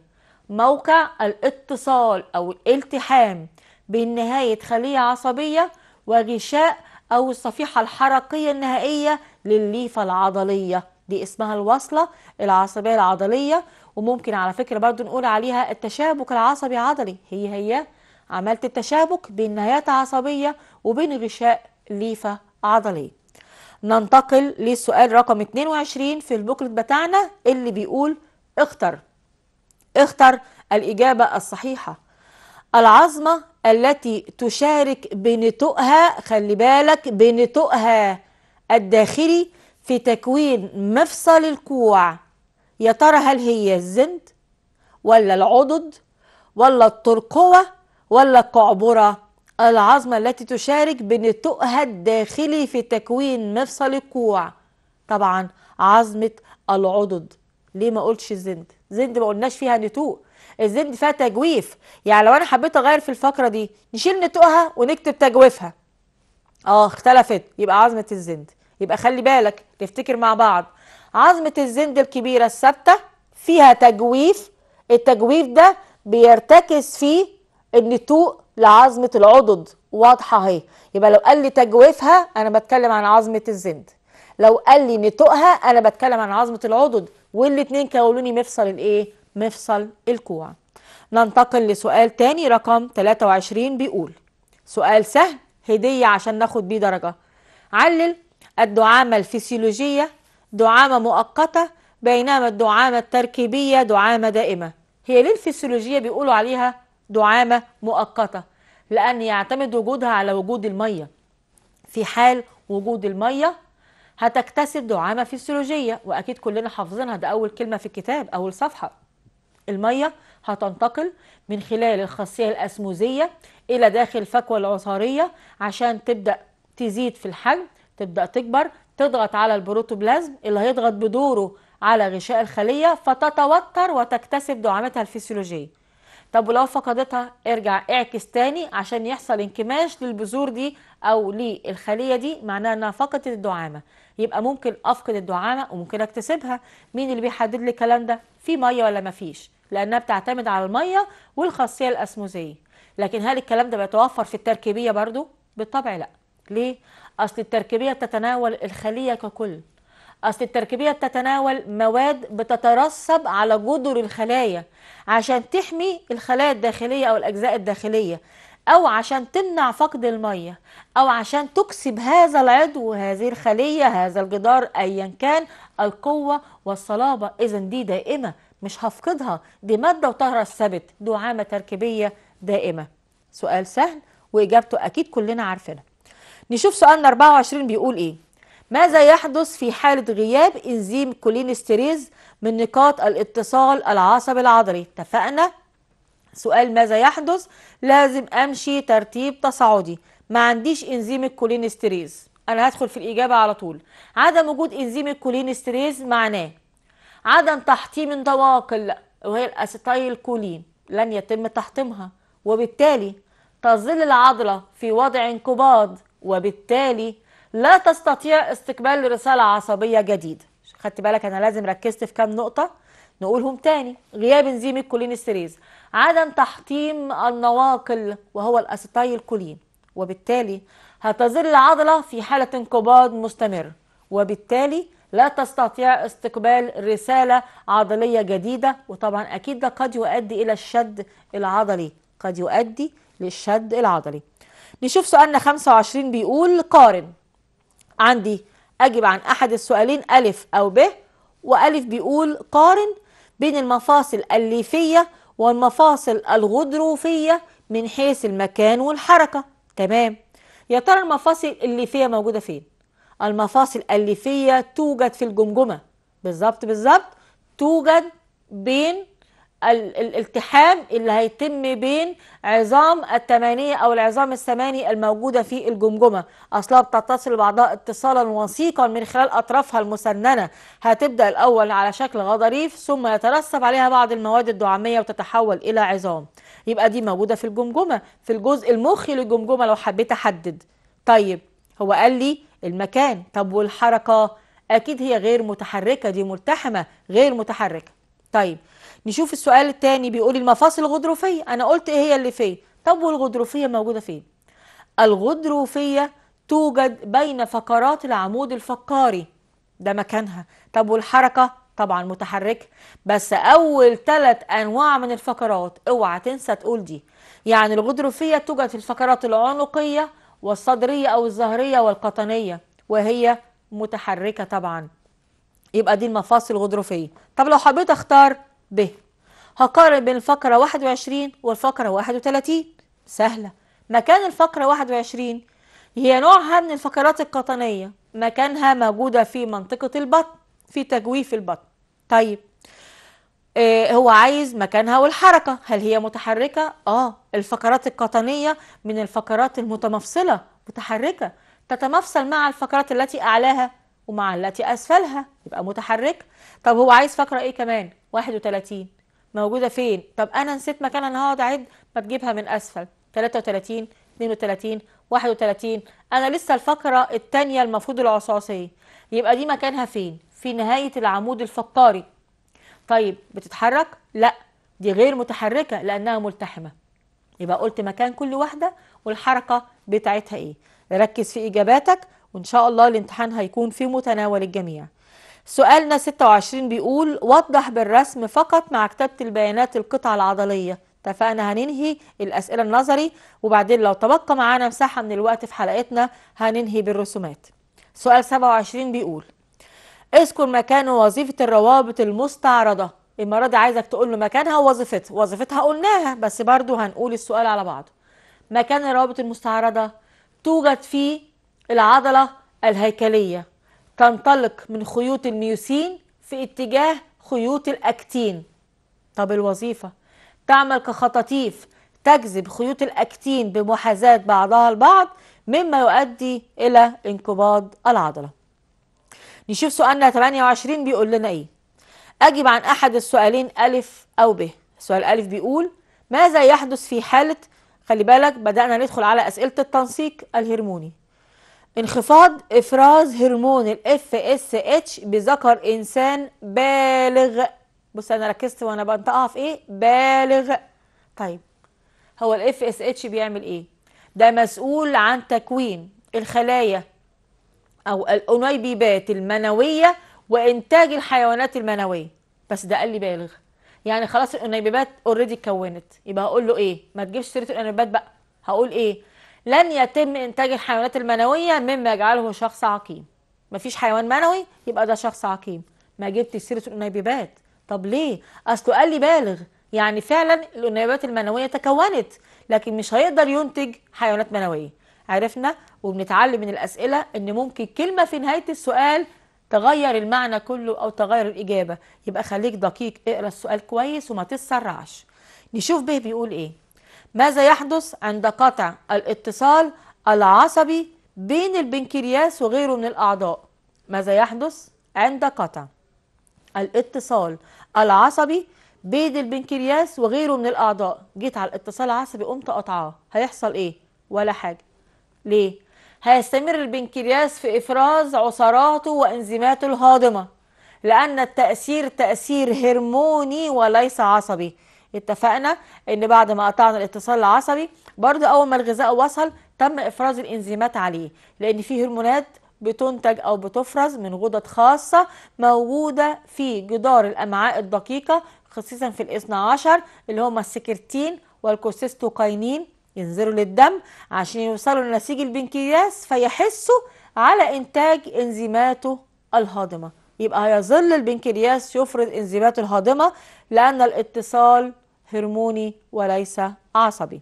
موقع الاتصال أو الالتحام بين نهاية خلية عصبية وغشاء أو الصفيحة الحركية النهائية للليفة العضلية دي اسمها الوصلة العصبية العضلية وممكن على فكرة برضو نقول عليها التشابك العصبي عضلي هي هي عملت التشابك بين نهايات عصبية وبين غشاء ليفة عضلية ننتقل للسؤال رقم 22 في البوكلت بتاعنا اللي بيقول اختر اختر الإجابة الصحيحة العظمة التي تشارك بنتوءها خلي بالك بنتوءها الداخلي في تكوين مفصل الكوع يا ترى هل هي الزند ولا العضد ولا الترقوة ولا القعبرة العظمة التي تشارك بنتوءها الداخلي في تكوين مفصل الكوع طبعا عظمة العضد ليه ما قلتش الزند زند ما قلناش فيها نتوء الزد فيها تجويف يعني لو انا حبيت اغير في الفقره دي نشيل نتوقها ونكتب تجويفها اه اختلفت يبقى عظمه الزند يبقى خلي بالك نفتكر مع بعض عظمه الزند الكبيره الثابته فيها تجويف التجويف ده بيرتكز فيه النتوق لعظمه العضد واضحه اهي يبقى لو قال لي تجويفها انا بتكلم عن عظمه الزند لو قال لي نتوقها انا بتكلم عن عظمه العضد والاثنين كونوني لي مفصل الايه مفصل الكوع ننتقل لسؤال تاني رقم 23 بيقول سؤال سهل هدية عشان ناخد بيه درجة علل الدعامة الفسيولوجية دعامة مؤقتة بينما الدعامة التركيبية دعامة دائمة هي ليه الفسيولوجية بيقولوا عليها دعامة مؤقتة لأن يعتمد وجودها على وجود المية في حال وجود المية هتكتسب دعامة فسيولوجية وأكيد كلنا حافظينها ده أول كلمة في الكتاب أول صفحة المية هتنتقل من خلال الخاصية الأسموزية إلى داخل الفكوة العصارية عشان تبدأ تزيد في الحجم تبدأ تكبر تضغط على البروتوبلازم اللي هيضغط بدوره على غشاء الخلية فتتوتر وتكتسب دعامتها الفسيولوجية طب ولو فقدتها ارجع اعكس تاني عشان يحصل انكماش للبذور دي او للخلية دي معناها انها فقدت الدعامة يبقى ممكن افقد الدعامة وممكن اكتسبها مين اللي بيحدد لي الكلام ده في مية ولا مفيش لأنها بتعتمد على المية والخاصية الأسموزية لكن هل الكلام ده بيتوفر في التركيبية برضو؟ بالطبع لا ليه؟ أصل التركيبية بتتناول الخلية ككل أصل التركيبية بتتناول مواد بتترسب على جدر الخلايا عشان تحمي الخلايا الداخلية أو الأجزاء الداخلية أو عشان تمنع فقد المية أو عشان تكسب هذا العضو هذه الخلية هذا الجدار أيا كان القوة والصلابة إذا دي دائمة مش هفقدها دي مادة وطهرة الثابت دعامة تركيبية دائمة سؤال سهل وإجابته أكيد كلنا عارفينها نشوف سؤالنا 24 بيقول إيه ماذا يحدث في حالة غياب إنزيم كولينستريز من نقاط الاتصال العصبي العضلي اتفقنا سؤال ماذا يحدث لازم أمشي ترتيب تصاعدي ما عنديش إنزيم الكولينستريز أنا هدخل في الإجابة على طول عدم وجود إنزيم الكولينستريز معناه عدم تحطيم النواقل وهي كولين لن يتم تحطيمها وبالتالي تظل العضلة في وضع انقباض وبالتالي لا تستطيع استقبال رسالة عصبية جديدة خدت بالك أنا لازم ركزت في كام نقطة نقولهم تاني غياب انزيم الكولين السيريز عدم تحطيم النواقل وهو الاسيتايل كولين وبالتالي هتظل العضلة في حالة انقباض مستمر وبالتالي لا تستطيع استقبال رسالة عضلية جديدة وطبعا أكيد ده قد يؤدي إلى الشد العضلي قد يؤدي للشد العضلي نشوف سؤالنا 25 بيقول قارن عندي أجب عن أحد السؤالين ألف أو ب وألف بيقول قارن بين المفاصل الليفية والمفاصل الغضروفية من حيث المكان والحركة تمام يا ترى المفاصل الليفية موجودة فين المفاصل الليفية توجد في الجمجمة بالظبط بالظبط توجد بين الالتحام اللي هيتم بين عظام التمانية أو العظام الثماني الموجودة في الجمجمة أصلها بتتصل بعضها اتصالا وثيقا من خلال أطرافها المسننة هتبدأ الأول على شكل غضاريف ثم يترسب عليها بعض المواد الدعامية وتتحول إلى عظام يبقى دي موجودة في الجمجمة في الجزء المخي للجمجمة لو حبيت أحدد طيب هو قال لي المكان طب والحركة أكيد هي غير متحركة دي ملتحمة غير متحركة طيب نشوف السؤال الثاني بيقول المفاصل الغضروفية أنا قلت إيه هي اللي فين طب والغضروفية موجودة فين الغضروفية توجد بين فقرات العمود الفقاري ده مكانها طب والحركة طبعا متحركة بس أول ثلاث أنواع من الفقرات اوعى تنسى تقول دي يعني الغضروفية توجد في الفقرات العنقية والصدرية أو الظهرية والقطنية وهي متحركة طبعا يبقى دي المفاصل الغضروفية طب لو حبيت أختار ب هقارن بين الفقرة 21 والفقرة 31 سهلة مكان الفقرة 21 هي نوعها من الفقرات القطنية مكانها موجودة في منطقة البطن في تجويف البطن طيب آه، هو عايز مكانها والحركة هل هي متحركة؟ آه الفقرات القطنية من الفقرات المتمفصلة متحركة تتمفصل مع الفقرات التي أعلاها ومع التي أسفلها يبقى متحرك طب هو عايز فقرة إيه كمان؟ 31 موجودة فين؟ طب أنا نسيت مكانها أنا هقعد أعد ما تجيبها من أسفل 33 32 31 أنا لسه الفقرة التانية المفروض العصاصية يبقى دي مكانها فين؟ في نهاية العمود الفقري طيب بتتحرك لا دي غير متحركة لأنها ملتحمة يبقى قلت مكان كل واحدة والحركة بتاعتها إيه ركز في إجاباتك وإن شاء الله الامتحان هيكون في متناول الجميع سؤالنا 26 بيقول وضح بالرسم فقط مع كتابة البيانات القطعة العضلية اتفقنا هننهي الأسئلة النظري وبعدين لو تبقى معانا مساحة من الوقت في حلقتنا هننهي بالرسومات سؤال 27 بيقول اذكر مكان وظيفة الروابط المستعرضة المرة دي عايزك تقول له مكانها ووظيفتها وظيفتها قلناها بس برضو هنقول السؤال على بعضه مكان الروابط المستعرضة توجد في العضلة الهيكلية تنطلق من خيوط الميوسين في اتجاه خيوط الأكتين طب الوظيفة تعمل كخطاطيف تجذب خيوط الأكتين بمحاذاة بعضها البعض مما يؤدي إلى انقباض العضلة نشوف سؤالنا 28 بيقول لنا ايه اجب عن احد السؤالين الف او ب سؤال الف بيقول ماذا يحدث في حاله خلي بالك بدانا ندخل على اسئله التنسيق الهرموني انخفاض افراز هرمون الاف اس اتش بذكر انسان بالغ بص انا ركزت وانا بنطقها في ايه بالغ طيب هو الاف اس اتش بيعمل ايه ده مسؤول عن تكوين الخلايا أو الأنيبيبات المنوية وإنتاج الحيوانات المنوية بس ده قال لي بالغ يعني خلاص الأنيبيبات اوريدي اتكونت يبقى هقول له إيه ما تجيبش سيرة الأنيبيبات بقى هقول إيه لن يتم إنتاج الحيوانات المنوية مما يجعله شخص عقيم مفيش حيوان منوي يبقى ده شخص عقيم ما جبتش سيرة الأنيبيبات طب ليه أصله قال لي بالغ يعني فعلا الأنيبيبات المنوية تكونت لكن مش هيقدر ينتج حيوانات منويه عرفنا وبنتعلم من الأسئلة إن ممكن كلمة في نهاية السؤال تغير المعنى كله أو تغير الإجابة يبقى خليك دقيق اقرأ السؤال كويس وما تتسرعش نشوف به بيقول إيه ماذا يحدث عند قطع الاتصال العصبي بين البنكرياس وغيره من الأعضاء ماذا يحدث عند قطع الاتصال العصبي بين البنكرياس وغيره من الأعضاء جيت على الاتصال العصبي قمت قطعه هيحصل إيه ولا حاجة ليه؟ هيستمر البنكرياس في إفراز عصاراته وإنزيماته الهاضمة لأن التأثير تأثير هرموني وليس عصبي اتفقنا ان بعد ما قطعنا الاتصال العصبي برضه اول ما الغذاء وصل تم افراز الانزيمات عليه لان في هرمونات بتنتج او بتفرز من غدد خاصه موجوده في جدار الامعاء الدقيقه خصيصا في الاثنى عشر اللي هما السكرتين والكورسيستوكاينين ينزلوا للدم عشان يوصلوا لنسيج البنكرياس فيحسوا على إنتاج إنزيماته الهاضمة يبقى هيظل البنكرياس يفرز إنزيماته الهاضمة لأن الاتصال هرموني وليس عصبي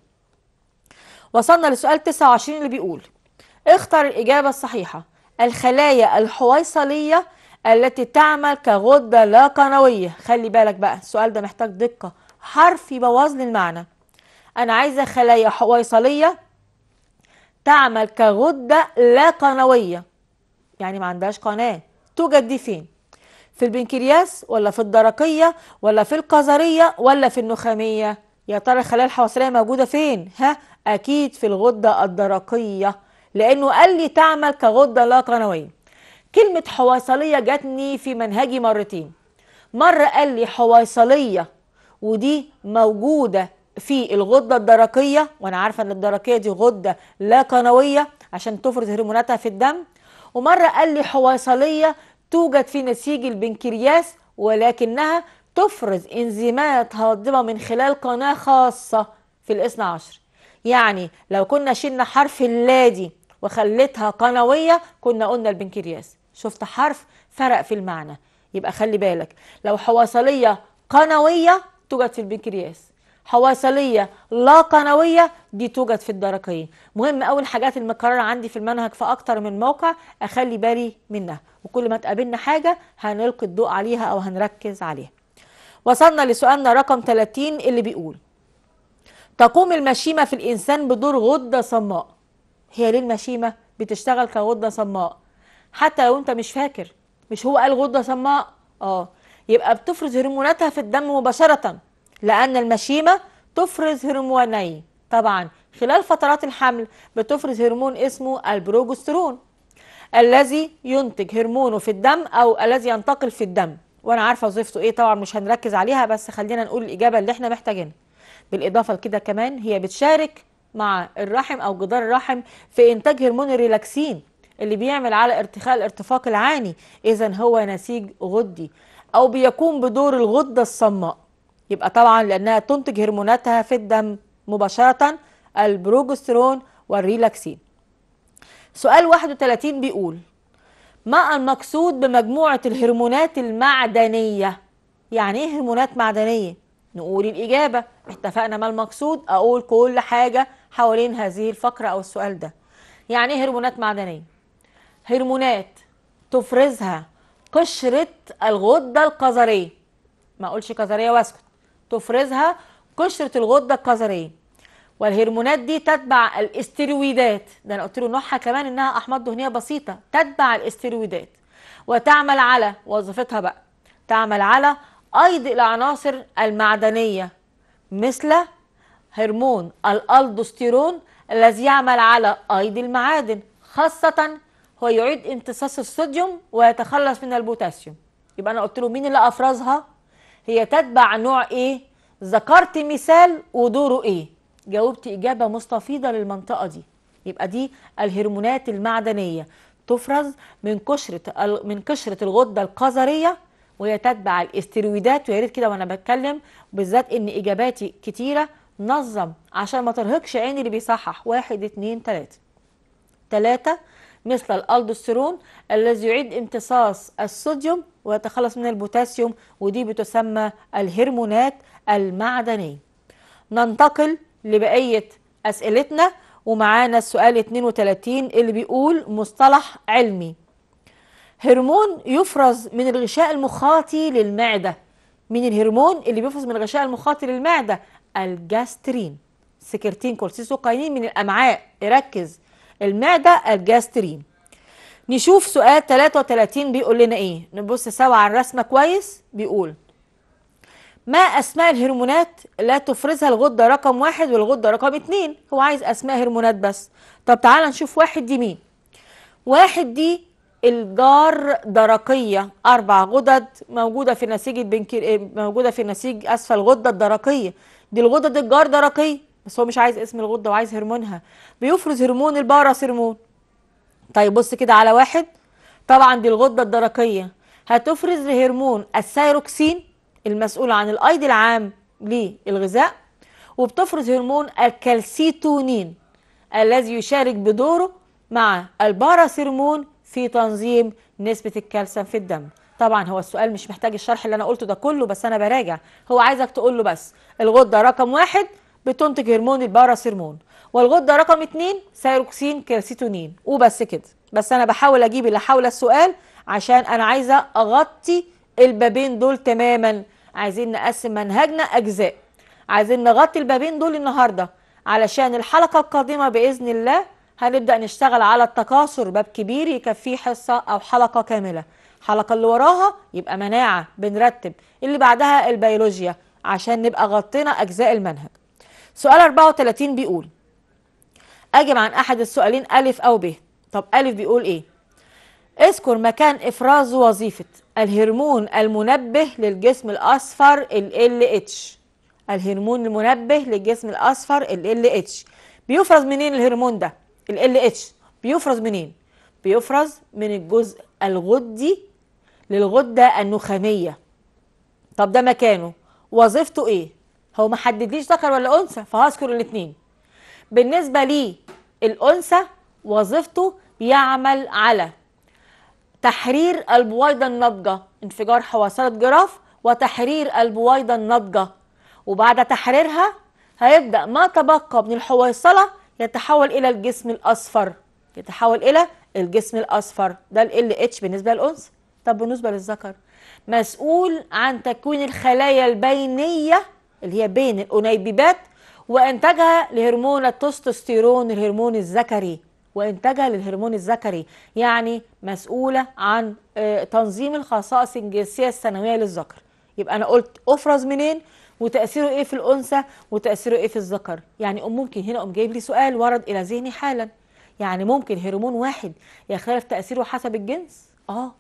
وصلنا لسؤال 29 اللي بيقول اختر الإجابة الصحيحة الخلايا الحويصلية التي تعمل كغدة لا قنوية خلي بالك بقى السؤال ده محتاج دقة حرف يبوظ لي المعنى أنا عايزة خلايا حويصلية تعمل كغدة لا قنوية يعني ما عندهاش قناة توجد دي فين في البنكرياس ولا في الدرقية ولا في القذرية ولا في النخامية يا ترى الخلايا الحويصلية موجودة فين ها أكيد في الغدة الدرقية لأنه قال لي تعمل كغدة لا قنوية كلمة حويصلية جاتني في منهجي مرتين مرة قال لي حويصلية ودي موجودة في الغدة الدرقية وأنا عارفة أن الدرقية دي غدة لا قنوية عشان تفرز هرموناتها في الدم ومرة قال لي حويصلية توجد في نسيج البنكرياس ولكنها تفرز انزيمات هاضمة من خلال قناة خاصة في الاثنى عشر يعني لو كنا شلنا حرف اللادي وخليتها قنوية كنا قلنا البنكرياس شفت حرف فرق في المعنى يبقى خلي بالك لو حواصلية قنوية توجد في البنكرياس حواصليه لا قنويه دي توجد في الدرقيه مهم اول حاجات المكرره عندي في المنهج في اكتر من موقع اخلي بالي منها وكل ما تقابلنا حاجه هنلقي الضوء عليها او هنركز عليها وصلنا لسؤالنا رقم 30 اللي بيقول تقوم المشيمه في الانسان بدور غده صماء هي ليه المشيمه بتشتغل كغده صماء حتى لو انت مش فاكر مش هو قال غده صماء اه يبقى بتفرز هرموناتها في الدم مباشره لأن المشيمة تفرز هرمونين طبعا خلال فترات الحمل بتفرز هرمون اسمه البروجسترون الذي ينتج هرمونه في الدم أو الذي ينتقل في الدم وأنا عارفة وظيفته إيه طبعا مش هنركز عليها بس خلينا نقول الإجابة اللي إحنا محتاجينها بالإضافة لكده كمان هي بتشارك مع الرحم أو جدار الرحم في إنتاج هرمون الريلاكسين اللي بيعمل على ارتخاء الارتفاق العاني إذا هو نسيج غدي أو بيقوم بدور الغدة الصماء يبقى طبعا لأنها تنتج هرموناتها في الدم مباشرة البروجسترون والريلاكسين سؤال 31 بيقول ما المقصود بمجموعة الهرمونات المعدنية يعني ايه هرمونات معدنية نقول الإجابة اتفقنا ما المقصود أقول كل حاجة حوالين هذه الفقرة أو السؤال ده يعني ايه هرمونات معدنية هرمونات تفرزها قشرة الغدة القذرية ما أقولش قذرية واسكت تفرزها قشرة الغدة الكظرية والهرمونات دي تتبع الاستيرويدات ده انا قلت له نوعها كمان انها احماض دهنيه بسيطه تتبع الاستيرويدات وتعمل على وظيفتها بقى تعمل على ايض العناصر المعدنيه مثل هرمون الالدوستيرون الذي يعمل على ايض المعادن خاصه هو يعيد امتصاص الصوديوم ويتخلص من البوتاسيوم يبقى انا قلت له مين اللي افرزها هي تتبع نوع ايه ذكرت مثال ودوره ايه جاوبت اجابه مستفيضه للمنطقه دي يبقى دي الهرمونات المعدنيه تفرز من قشره من قشره الغده القذريه وهي تتبع الاسترويدات ويا ريت كده وانا بتكلم بالذات ان اجاباتي كتيره نظم عشان ما ترهقش عيني اللي بيصحح واحد اتنين تلاته تلاته مثل الألدوسترون الذي يعيد امتصاص الصوديوم ويتخلص من البوتاسيوم ودي بتسمى الهرمونات المعدنية ننتقل لبقية أسئلتنا ومعانا السؤال 32 اللي بيقول مصطلح علمي هرمون يفرز من الغشاء المخاطي للمعدة من الهرمون اللي بيفرز من الغشاء المخاطي للمعدة الجاسترين سكرتين قاينين من الأمعاء ركز المعدة الجاسترين نشوف سؤال 33 بيقول لنا ايه نبص سوا على الرسمة كويس بيقول ما اسماء الهرمونات لا تفرزها الغدة رقم واحد والغدة رقم اتنين هو عايز اسماء هرمونات بس طب تعالى نشوف واحد دي مين واحد دي الجار درقية أربع غدد موجودة في نسيج البنكر موجودة في نسيج أسفل الغدة الدرقية دي الغدد الجار درقية بس هو مش عايز اسم الغده وعايز هرمونها بيفرز هرمون الباراث طيب بص كده على واحد طبعا دي الغده الدرقيه هتفرز هرمون السيروكسين المسؤول عن الايض العام للغذاء وبتفرز هرمون الكالسيتونين الذي يشارك بدوره مع الباراث في تنظيم نسبه الكالسيوم في الدم طبعا هو السؤال مش محتاج الشرح اللي انا قلته ده كله بس انا براجع هو عايزك تقول له بس الغده رقم واحد بتنتج هرمون الباراسيرمون والغده رقم 2 ثيروكسين كالسيتونين وبس كده بس انا بحاول اجيب اللي حول السؤال عشان انا عايزه اغطي البابين دول تماما عايزين نقسم منهجنا اجزاء عايزين نغطي البابين دول النهارده علشان الحلقه القادمه باذن الله هنبدا نشتغل على التكاثر باب كبير يكفيه حصه او حلقه كامله الحلقه اللي وراها يبقى مناعه بنرتب اللي بعدها البيولوجيا عشان نبقى غطينا اجزاء المنهج سؤال 34 بيقول أجب عن أحد السؤالين ألف أو ب طب ألف بيقول إيه اذكر مكان إفراز وظيفة الهرمون المنبه للجسم الأصفر ال اتش الهرمون المنبه للجسم الأصفر ال اتش بيفرز منين الهرمون ده ال اتش بيفرز منين بيفرز من الجزء الغدي للغدة النخامية طب ده مكانه وظيفته ايه هو ما حددليش ذكر ولا انثى فهذكر الاثنين بالنسبه لي الانثى وظيفته بيعمل على تحرير البويضه الناضجه انفجار حواصله جراف وتحرير البويضه الناضجه وبعد تحريرها هيبدا ما تبقى من الحويصله يتحول الى الجسم الاصفر يتحول الى الجسم الاصفر ده ال اتش بالنسبه للانثى طب بالنسبه للذكر مسؤول عن تكوين الخلايا البينيه اللي هي بين الأنيبيبات وإنتاجها لهرمون التستوستيرون الهرمون الذكري وإنتاجها للهرمون الذكري يعني مسؤولة عن آه، تنظيم الخصائص الجنسية السنويه للذكر يبقى أنا قلت أفرز منين وتأثيره إيه في الأنثى وتأثيره إيه في الذكر يعني ممكن هنا أقوم جايب لي سؤال ورد إلى ذهني حالا يعني ممكن هرمون واحد يختلف تأثيره حسب الجنس آه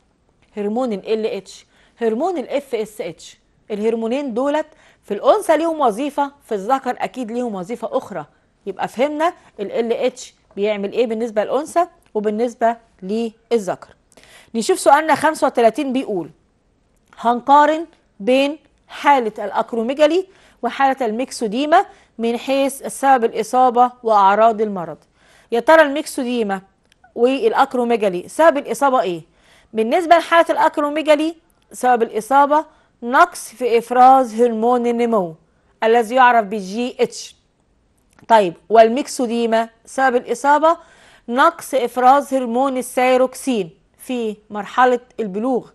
هرمون ال اتش هرمون الاف اس اتش الهرمونين دولت في الانثى ليهم وظيفه في الذكر اكيد ليهم وظيفه اخرى يبقى فهمنا ال اتش بيعمل ايه بالنسبه للانثى وبالنسبه للذكر نشوف سؤالنا 35 بيقول هنقارن بين حالة الأكروميجالي وحالة الميكسوديما من حيث سبب الإصابة وأعراض المرض يا ترى الميكسوديما والأكروميجالي سبب الإصابة إيه؟ بالنسبة لحالة الأكروميجالي سبب الإصابة نقص في افراز هرمون النمو الذي يعرف بالجي اتش طيب والميكسوديما سبب الاصابه نقص افراز هرمون السيروكسين في مرحله البلوغ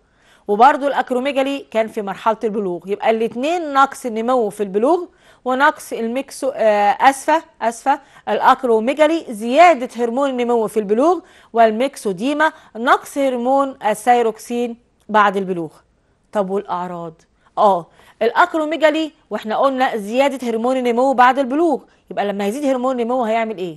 وبرده الاكروميجالي كان في مرحله البلوغ يبقى الاثنين نقص النمو في البلوغ ونقص الميكسو آه، اسفه اسفه الاكروميجالي زياده هرمون النمو في البلوغ والميكسوديما نقص هرمون السيروكسين بعد البلوغ طب والاعراض اه الاكروميجالي واحنا قلنا زياده هرمون النمو بعد البلوغ يبقى لما يزيد هرمون النمو هيعمل ايه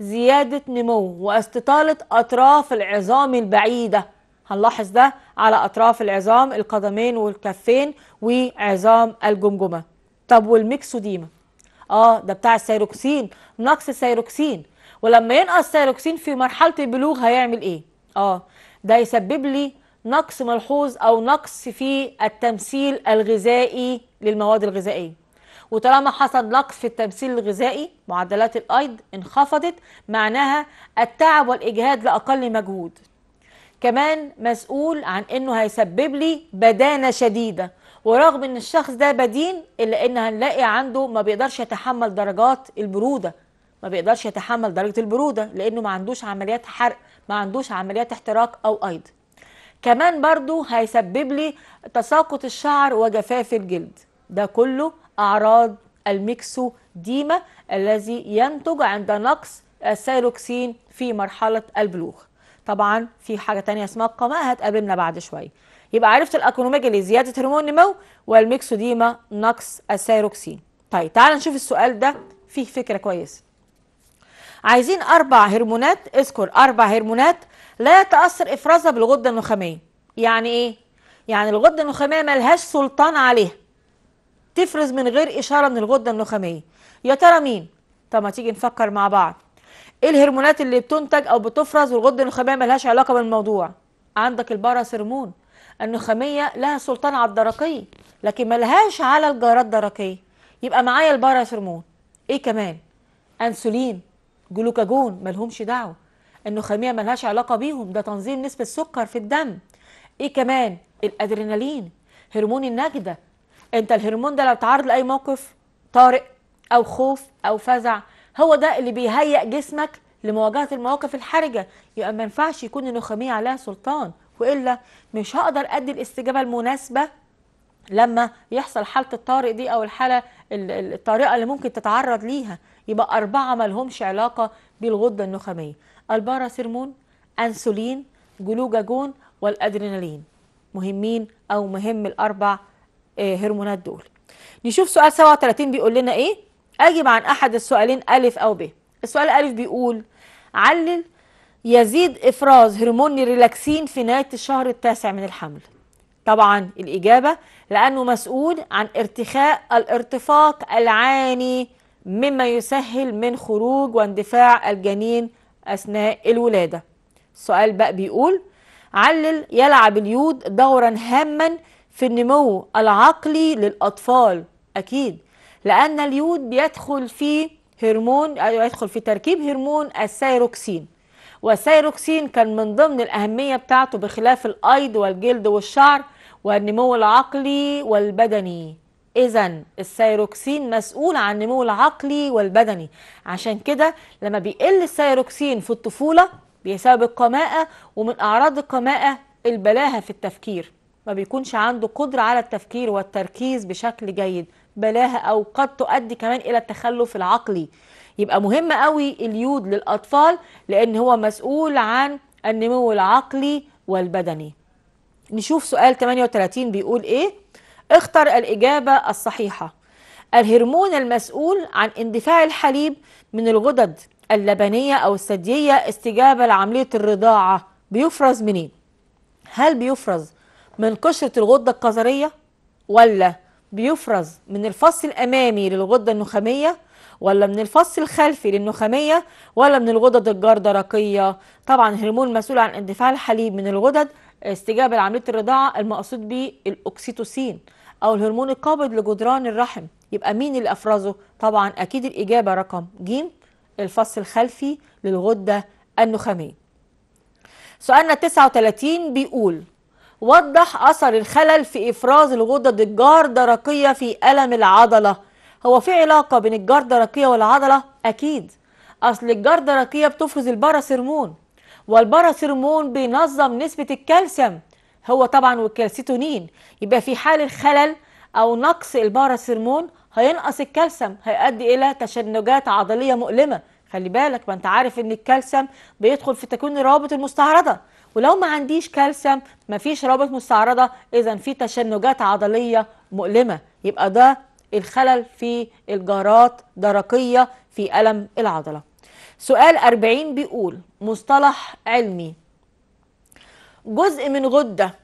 زياده نمو واستطاله اطراف العظام البعيده هنلاحظ ده على اطراف العظام القدمين والكفين وعظام الجمجمه طب والميكسوديما اه ده بتاع السيروكسين نقص السيروكسين ولما ينقص السيروكسين في مرحله البلوغ هيعمل ايه اه ده يسبب لي نقص ملحوظ أو نقص في التمثيل الغذائي للمواد الغذائية وطالما حصل نقص في التمثيل الغذائي معدلات الأيض انخفضت معناها التعب والإجهاد لأقل مجهود كمان مسؤول عن انه هيسبب لي بدانه شديده ورغم ان الشخص ده بدين الا ان هنلاقي عنده ما بيقدرش يتحمل درجات البروده ما بيقدرش يتحمل درجه البروده لانه ما عندوش عمليات حرق ما عندوش عمليات احتراق او ايض كمان برضو هيسبب لي تساقط الشعر وجفاف الجلد ده كله أعراض الميكسو ديما الذي ينتج عند نقص السيروكسين في مرحلة البلوغ طبعا في حاجة تانية اسمها القماء هتقابلنا بعد شوية يبقى عرفت الاكونوميجا زيادة هرمون النمو ديما نقص السيروكسين طيب تعال نشوف السؤال ده فيه فكرة كويسة عايزين أربع هرمونات اذكر أربع هرمونات لا يتأثر إفرازها بالغدة النخامية يعني إيه؟ يعني الغدة النخامية ملهاش سلطان عليها تفرز من غير إشارة من الغدة النخامية يا ترى مين؟ طب ما تيجي نفكر مع بعض إيه الهرمونات اللي بتنتج أو بتفرز والغدة النخامية ملهاش علاقة بالموضوع؟ عندك الباراسيرمون النخامية لها سلطان على الدرقية لكن ملهاش على الجارات الدرقية يبقى معايا الباراسيرمون إيه كمان؟ أنسولين جلوكاجون ملهمش دعوة النخاميه ملهاش علاقه بيهم ده تنظيم نسبه السكر في الدم ايه كمان الادرينالين هرمون النجده انت الهرمون ده لو تعرض لاي موقف طارئ او خوف او فزع هو ده اللي بيهيئ جسمك لمواجهه المواقف الحرجه يبقى ما ينفعش يكون النخاميه عليها سلطان والا مش هقدر ادي الاستجابه المناسبه لما يحصل حاله الطارئ دي او الحاله الطارئه اللي ممكن تتعرض ليها يبقى أربعة مالهمش علاقة بالغدة النخامية الباراسيرمون أنسولين جلوجاجون والأدرينالين مهمين أو مهم الأربع آه، هرمونات دول نشوف سؤال 37 بيقول لنا إيه أجب عن أحد السؤالين ألف أو ب السؤال ألف بيقول علل يزيد إفراز هرمون الريلاكسين في نهاية الشهر التاسع من الحمل طبعا الإجابة لأنه مسؤول عن ارتخاء الارتفاق العاني مما يسهل من خروج واندفاع الجنين أثناء الولادة السؤال بقى بيقول علل يلعب اليود دورا هاما في النمو العقلي للأطفال أكيد لأن اليود بيدخل في هرمون أيوة، يدخل في تركيب هرمون السيروكسين والسيروكسين كان من ضمن الأهمية بتاعته بخلاف الأيض والجلد والشعر والنمو العقلي والبدني إذا السيروكسين مسؤول عن النمو العقلي والبدني عشان كده لما بيقل السيروكسين في الطفولة بيسبب القماءة ومن أعراض القماءة البلاهة في التفكير ما بيكونش عنده قدرة على التفكير والتركيز بشكل جيد بلاهة أو قد تؤدي كمان إلى التخلف العقلي يبقى مهم قوي اليود للأطفال لأن هو مسؤول عن النمو العقلي والبدني نشوف سؤال 38 بيقول إيه اختر الإجابة الصحيحة الهرمون المسؤول عن اندفاع الحليب من الغدد اللبنية أو الثديية استجابة لعملية الرضاعة بيفرز منين؟ هل بيفرز من قشرة الغدة القذرية ولا بيفرز من الفص الأمامي للغدة النخامية ولا من الفص الخلفي للنخامية ولا من الغدد الجردرقية طبعا هرمون مسؤول عن اندفاع الحليب من الغدد استجابه لعمليه الرضاعه المقصود به الاوكسيتوسين او الهرمون القابض لجدران الرحم يبقى مين اللي افرزه طبعا اكيد الاجابه رقم ج الفص الخلفي للغده النخاميه سؤالنا 39 بيقول وضح اثر الخلل في افراز الغدد درقية في الم العضله هو في علاقه بين درقية والعضله اكيد اصل درقية بتفرز الباراسيرمون والباراسيرمون بينظم نسبة الكالسيوم هو طبعا والكالسيتونين يبقى في حال الخلل أو نقص الباراسيرمون هينقص الكالسيوم هيؤدي إلى تشنجات عضلية مؤلمة خلي بالك ما انت عارف ان الكالسيوم بيدخل في تكوين الروابط المستعرضه ولو ما عنديش كالسيوم مفيش روابط مستعرضه اذا في تشنجات عضليه مؤلمه يبقى ده الخلل في الجارات درقيه في الم العضله سؤال 40 بيقول مصطلح علمي جزء من غدة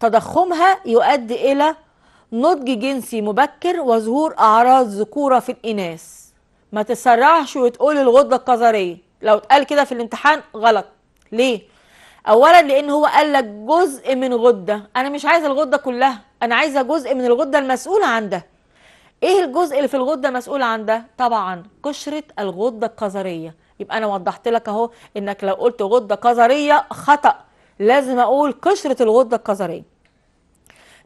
تضخمها يؤدي إلى نضج جنسي مبكر وظهور أعراض ذكورة في الإناث ما تسرعش وتقول الغدة القذرية لو اتقال كده في الامتحان غلط ليه؟ أولا لأن هو قال لك جزء من غدة أنا مش عايزة الغدة كلها أنا عايزة جزء من الغدة المسؤولة عن ده ايه الجزء اللي في الغده مسؤول عن ده طبعا قشره الغده القذريه يبقى انا وضحت لك اهو انك لو قلت غده قذريه خطا لازم اقول قشره الغده القذريه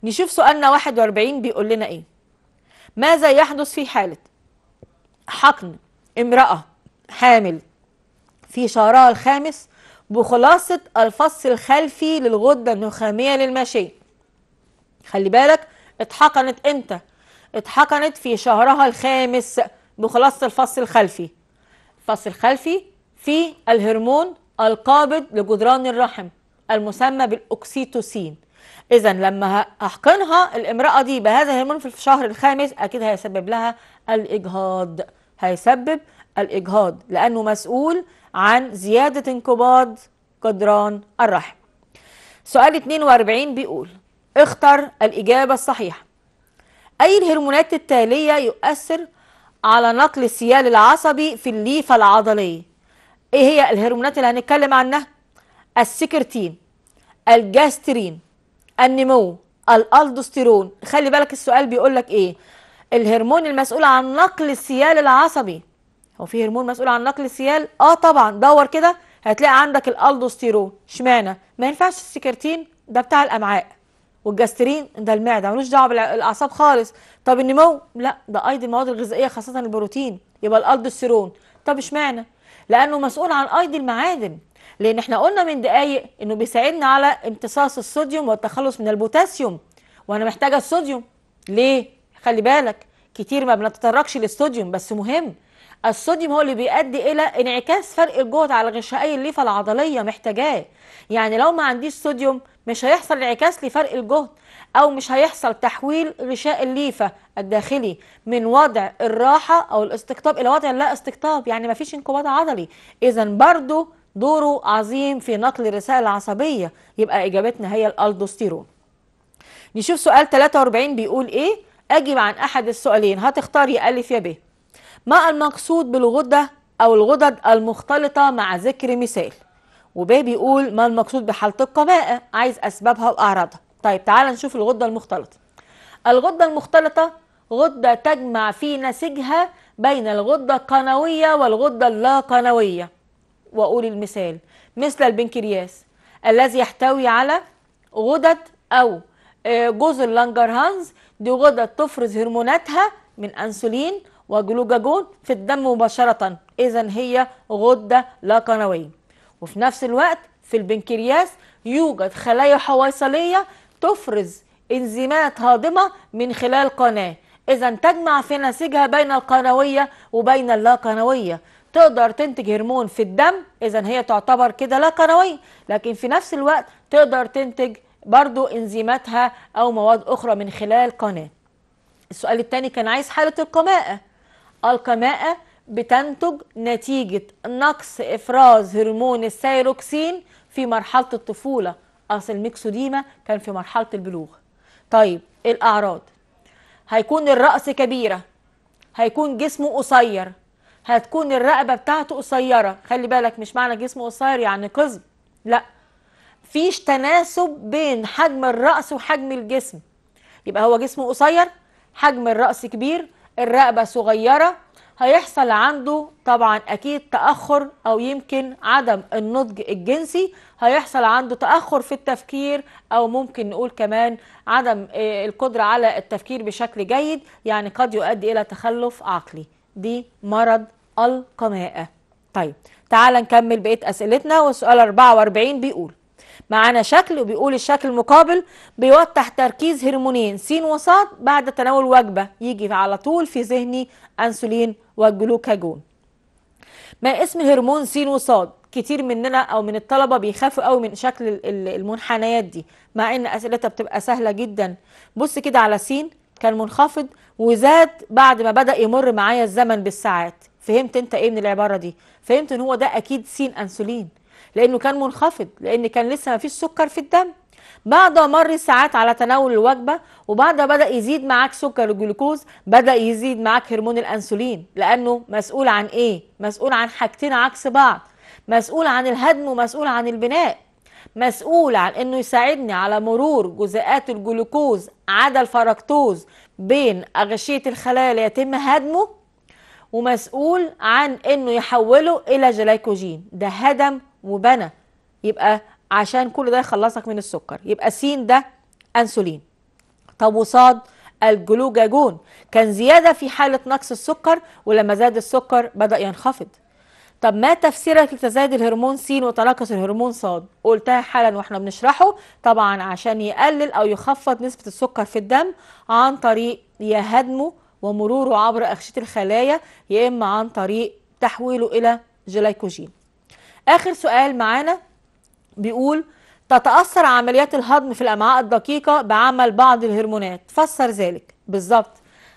نشوف سؤالنا 41 بيقول لنا ايه ماذا يحدث في حاله حقن امراه حامل في شهرها الخامس بخلاصه الفص الخلفي للغده النخاميه للماشيه خلي بالك اتحقنت امتى اتحقنت في شهرها الخامس بخلاصه الفص الخلفي فصل الخلفي في الهرمون القابض لجدران الرحم المسمى بالأكسيتوسين إذا لما أحقنها الامرأة دي بهذا الهرمون في الشهر الخامس أكيد هيسبب لها الإجهاض هيسبب الإجهاض لأنه مسؤول عن زيادة انقباض جدران الرحم سؤال 42 بيقول اختر الإجابة الصحيحة أي الهرمونات التالية يؤثر على نقل السيال العصبي في الليفة العضلية ايه هي الهرمونات اللي هنتكلم عنها السكرتين الجاسترين النمو الالدوستيرون خلي بالك السؤال بيقول لك ايه الهرمون المسؤول عن نقل السيال العصبي هو في هرمون مسؤول عن نقل السيال اه طبعا دور كده هتلاقي عندك الالدوستيرون اشمعنى ما ينفعش السكرتين ده بتاع الامعاء والجاسترين ده المعده ملوش دعوه بالاعصاب خالص طب النمو لا ده ايضا المواد الغذائيه خاصه البروتين يبقى الالدوستيرون طب اشمعنى لانه مسؤول عن ايضا المعادن لان احنا قلنا من دقايق انه بيساعدنا على امتصاص الصوديوم والتخلص من البوتاسيوم وانا محتاجه الصوديوم ليه خلي بالك كتير ما بنتطرقش للصوديوم بس مهم الصوديوم هو اللي بيؤدي الى انعكاس فرق الجهد على غشائي الليفه العضليه محتاجاه يعني لو ما عنديش صوديوم مش هيحصل انعكاس لفرق الجهد او مش هيحصل تحويل غشاء الليفه الداخلي من وضع الراحه او الاستقطاب الى وضع اللا استقطاب يعني ما فيش انقباض عضلي اذا برضو دوره عظيم في نقل الرسائل العصبيه يبقى اجابتنا هي الالدوستيرون نشوف سؤال 43 بيقول ايه اجب عن احد السؤالين هتختار يا الف يا ب ما المقصود بالغدة أو الغدد المختلطة مع ذكر مثال وب بيقول ما المقصود بحالة القماءة عايز أسبابها وأعراضها طيب تعال نشوف الغدة المختلطة الغدة المختلطة غدة تجمع في نسيجها بين الغدة القنوية والغدة اللا قنوية وأقول المثال مثل البنكرياس الذي يحتوي على غدد أو آه، جزر لانجرهانز دي غدد تفرز هرموناتها من أنسولين وجلوجاجون في الدم مباشرة إذا هي غدة لا قنوية وفي نفس الوقت في البنكرياس يوجد خلايا حويصلية تفرز انزيمات هاضمة من خلال قناة إذا تجمع في نسيجها بين القنوية وبين اللا قنوية تقدر تنتج هرمون في الدم إذا هي تعتبر كده لا قنوية لكن في نفس الوقت تقدر تنتج برضو انزيماتها أو مواد أخرى من خلال قناة السؤال الثاني كان عايز حالة القمائة القماءة بتنتج نتيجة نقص إفراز هرمون السيروكسين في مرحلة الطفولة أصل الميكسوديما كان في مرحلة البلوغ طيب الأعراض هيكون الرأس كبيرة هيكون جسمه قصير هتكون الرقبة بتاعته قصيرة خلي بالك مش معنى جسمه قصير يعني قزم لا فيش تناسب بين حجم الرأس وحجم الجسم يبقى هو جسمه قصير حجم الرأس كبير الرقبة صغيرة هيحصل عنده طبعا أكيد تأخر أو يمكن عدم النضج الجنسي هيحصل عنده تأخر في التفكير أو ممكن نقول كمان عدم آه، القدرة على التفكير بشكل جيد يعني قد يؤدي إلى تخلف عقلي دي مرض القماءة طيب تعال نكمل بقية أسئلتنا وسؤال 44 بيقول معانا شكل وبيقول الشكل المقابل بيوضح تركيز هرمونين س وص بعد تناول وجبه يجي على طول في ذهني انسولين والجلوكاجون ما اسم الهرمون س وصاد كتير مننا او من الطلبه بيخافوا قوي من شكل المنحنيات دي مع ان اسئلتها بتبقى سهله جدا بص كده على س كان منخفض وزاد بعد ما بدا يمر معايا الزمن بالساعات فهمت انت ايه من العباره دي فهمت ان هو ده اكيد س انسولين لأنه كان منخفض لأن كان لسه ما فيش سكر في الدم بعد مر ساعات على تناول الوجبة وبعدها بدأ يزيد معاك سكر الجلوكوز بدأ يزيد معاك هرمون الأنسولين لأنه مسؤول عن إيه؟ مسؤول عن حاجتين عكس بعض مسؤول عن الهدم ومسؤول عن البناء مسؤول عن انه يساعدني على مرور جزيئات الجلوكوز عدا الفركتوز بين اغشيه الخلايا اللي يتم هدمه ومسؤول عن انه يحوله الى جلايكوجين ده هدم وبنى يبقى عشان كل ده يخلصك من السكر يبقى س ده انسولين طب وصاد الجلوجاجون كان زياده في حاله نقص السكر ولما زاد السكر بدا ينخفض طب ما تفسيرك لتزايد الهرمون س وتناقص الهرمون صاد قلتها حالا واحنا بنشرحه طبعا عشان يقلل او يخفض نسبه السكر في الدم عن طريق يا هدمه ومروره عبر اغشيه الخلايا يا اما عن طريق تحويله الى جلايكوجين اخر سؤال معانا بيقول تتاثر عمليات الهضم في الامعاء الدقيقه بعمل بعض الهرمونات فسر ذلك بالظبط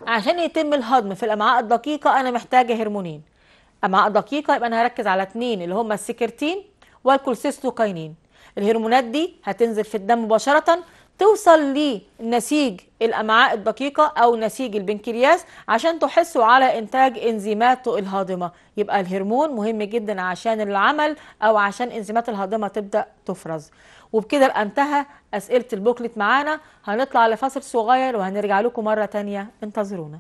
عشان يتم الهضم في الامعاء الدقيقه انا محتاجه هرمونين امعاء دقيقه يبقى انا هركز على اثنين اللي هما السكرتين والكولسيستوكاينين الهرمونات دي هتنزل في الدم مباشره توصل لنسيج الأمعاء الدقيقة أو نسيج البنكرياس عشان تحسوا على إنتاج إنزيمات الهاضمة يبقى الهرمون مهم جدا عشان العمل أو عشان إنزيمات الهاضمة تبدأ تفرز وبكده بقى انتهى أسئلة البوكلت معانا هنطلع لفاصل صغير وهنرجع لكم مرة تانية انتظرونا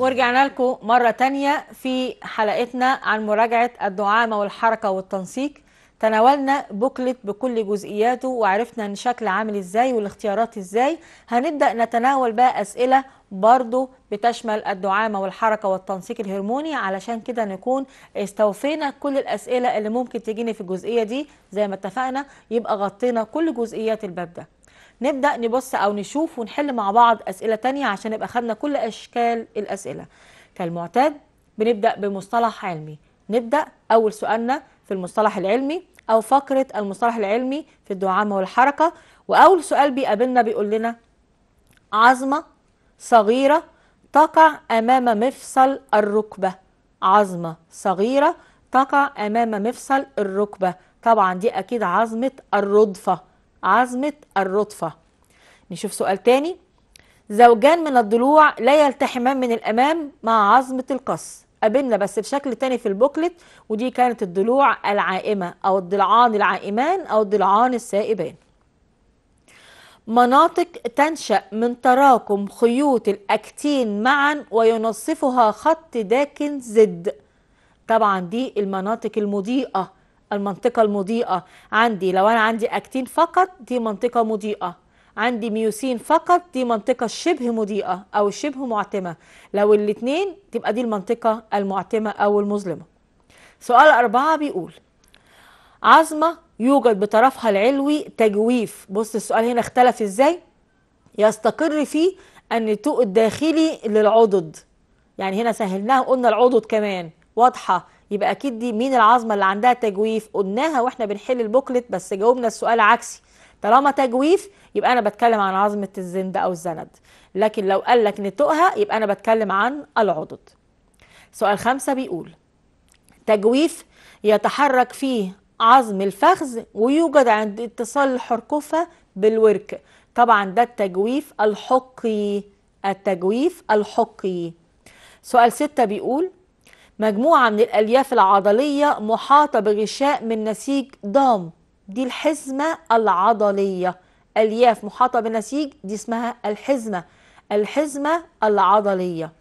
ورجعنا لكم مرة تانية في حلقتنا عن مراجعة الدعامة والحركة والتنسيق تناولنا بوكلت بكل جزئياته وعرفنا ان شكل عامل ازاي والاختيارات ازاي هنبدأ نتناول بقى اسئلة برضو بتشمل الدعامة والحركة والتنسيق الهرموني علشان كده نكون استوفينا كل الاسئلة اللي ممكن تجيني في الجزئية دي زي ما اتفقنا يبقى غطينا كل جزئيات الباب ده نبدا نبص او نشوف ونحل مع بعض اسئله تانية عشان يبقى خدنا كل اشكال الاسئله كالمعتاد بنبدا بمصطلح علمي نبدا اول سؤالنا في المصطلح العلمي او فقره المصطلح العلمي في الدعامه والحركه واول سؤال بيقابلنا بيقول لنا عظمه صغيره تقع امام مفصل الركبه عظمه صغيره تقع امام مفصل الركبه طبعا دي اكيد عظمه الردفه عظمة الرطفة نشوف سؤال تاني زوجان من الضلوع لا يلتحمان من الأمام مع عظمة القص قابلنا بس بشكل تاني في البوكلت ودي كانت الضلوع العائمة أو الضلعان العائمان أو الضلعان السائبان مناطق تنشأ من تراكم خيوط الأكتين معا وينصفها خط داكن زد طبعا دي المناطق المضيئة المنطقة المضيئة عندي لو أنا عندي أكتين فقط دي منطقة مضيئة عندي ميوسين فقط دي منطقة شبه مضيئة أو شبه معتمة لو الاتنين تبقى دي المنطقة المعتمة أو المظلمة سؤال أربعة بيقول عظمة يوجد بطرفها العلوي تجويف بص السؤال هنا اختلف ازاي يستقر فيه النتوء الداخلي للعضد يعني هنا سهلناها قلنا العضد كمان واضحة يبقى اكيد دي مين العظمه اللي عندها تجويف قلناها واحنا بنحل البوكلت بس جاوبنا السؤال عكسي طالما تجويف يبقى انا بتكلم عن عظمه الزند او الزند لكن لو قال لك نتوءها يبقى انا بتكلم عن العضد سؤال خمسة بيقول تجويف يتحرك فيه عظم الفخذ ويوجد عند اتصال الحركفة بالورك طبعا ده التجويف الحقي التجويف الحقي سؤال ستة بيقول مجموعة من الألياف العضلية محاطة بغشاء من نسيج ضام دي الحزمة العضلية ألياف محاطة بنسيج دي اسمها الحزمة الحزمة العضلية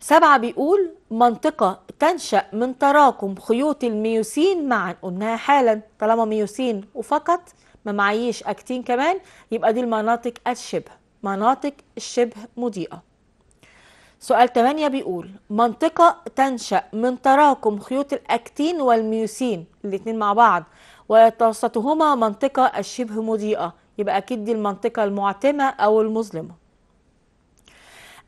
سبعة بيقول منطقة تنشأ من تراكم خيوط الميوسين معا قلناها حالا طالما ميوسين وفقط ما معيش أكتين كمان يبقى دي المناطق الشبه مناطق الشبه مضيئة سؤال 8 بيقول منطقة تنشأ من تراكم خيوط الأكتين والميوسين الاتنين مع بعض ويتوسطهما منطقة الشبه مضيئة يبقى أكيد دي المنطقة المعتمة أو المظلمة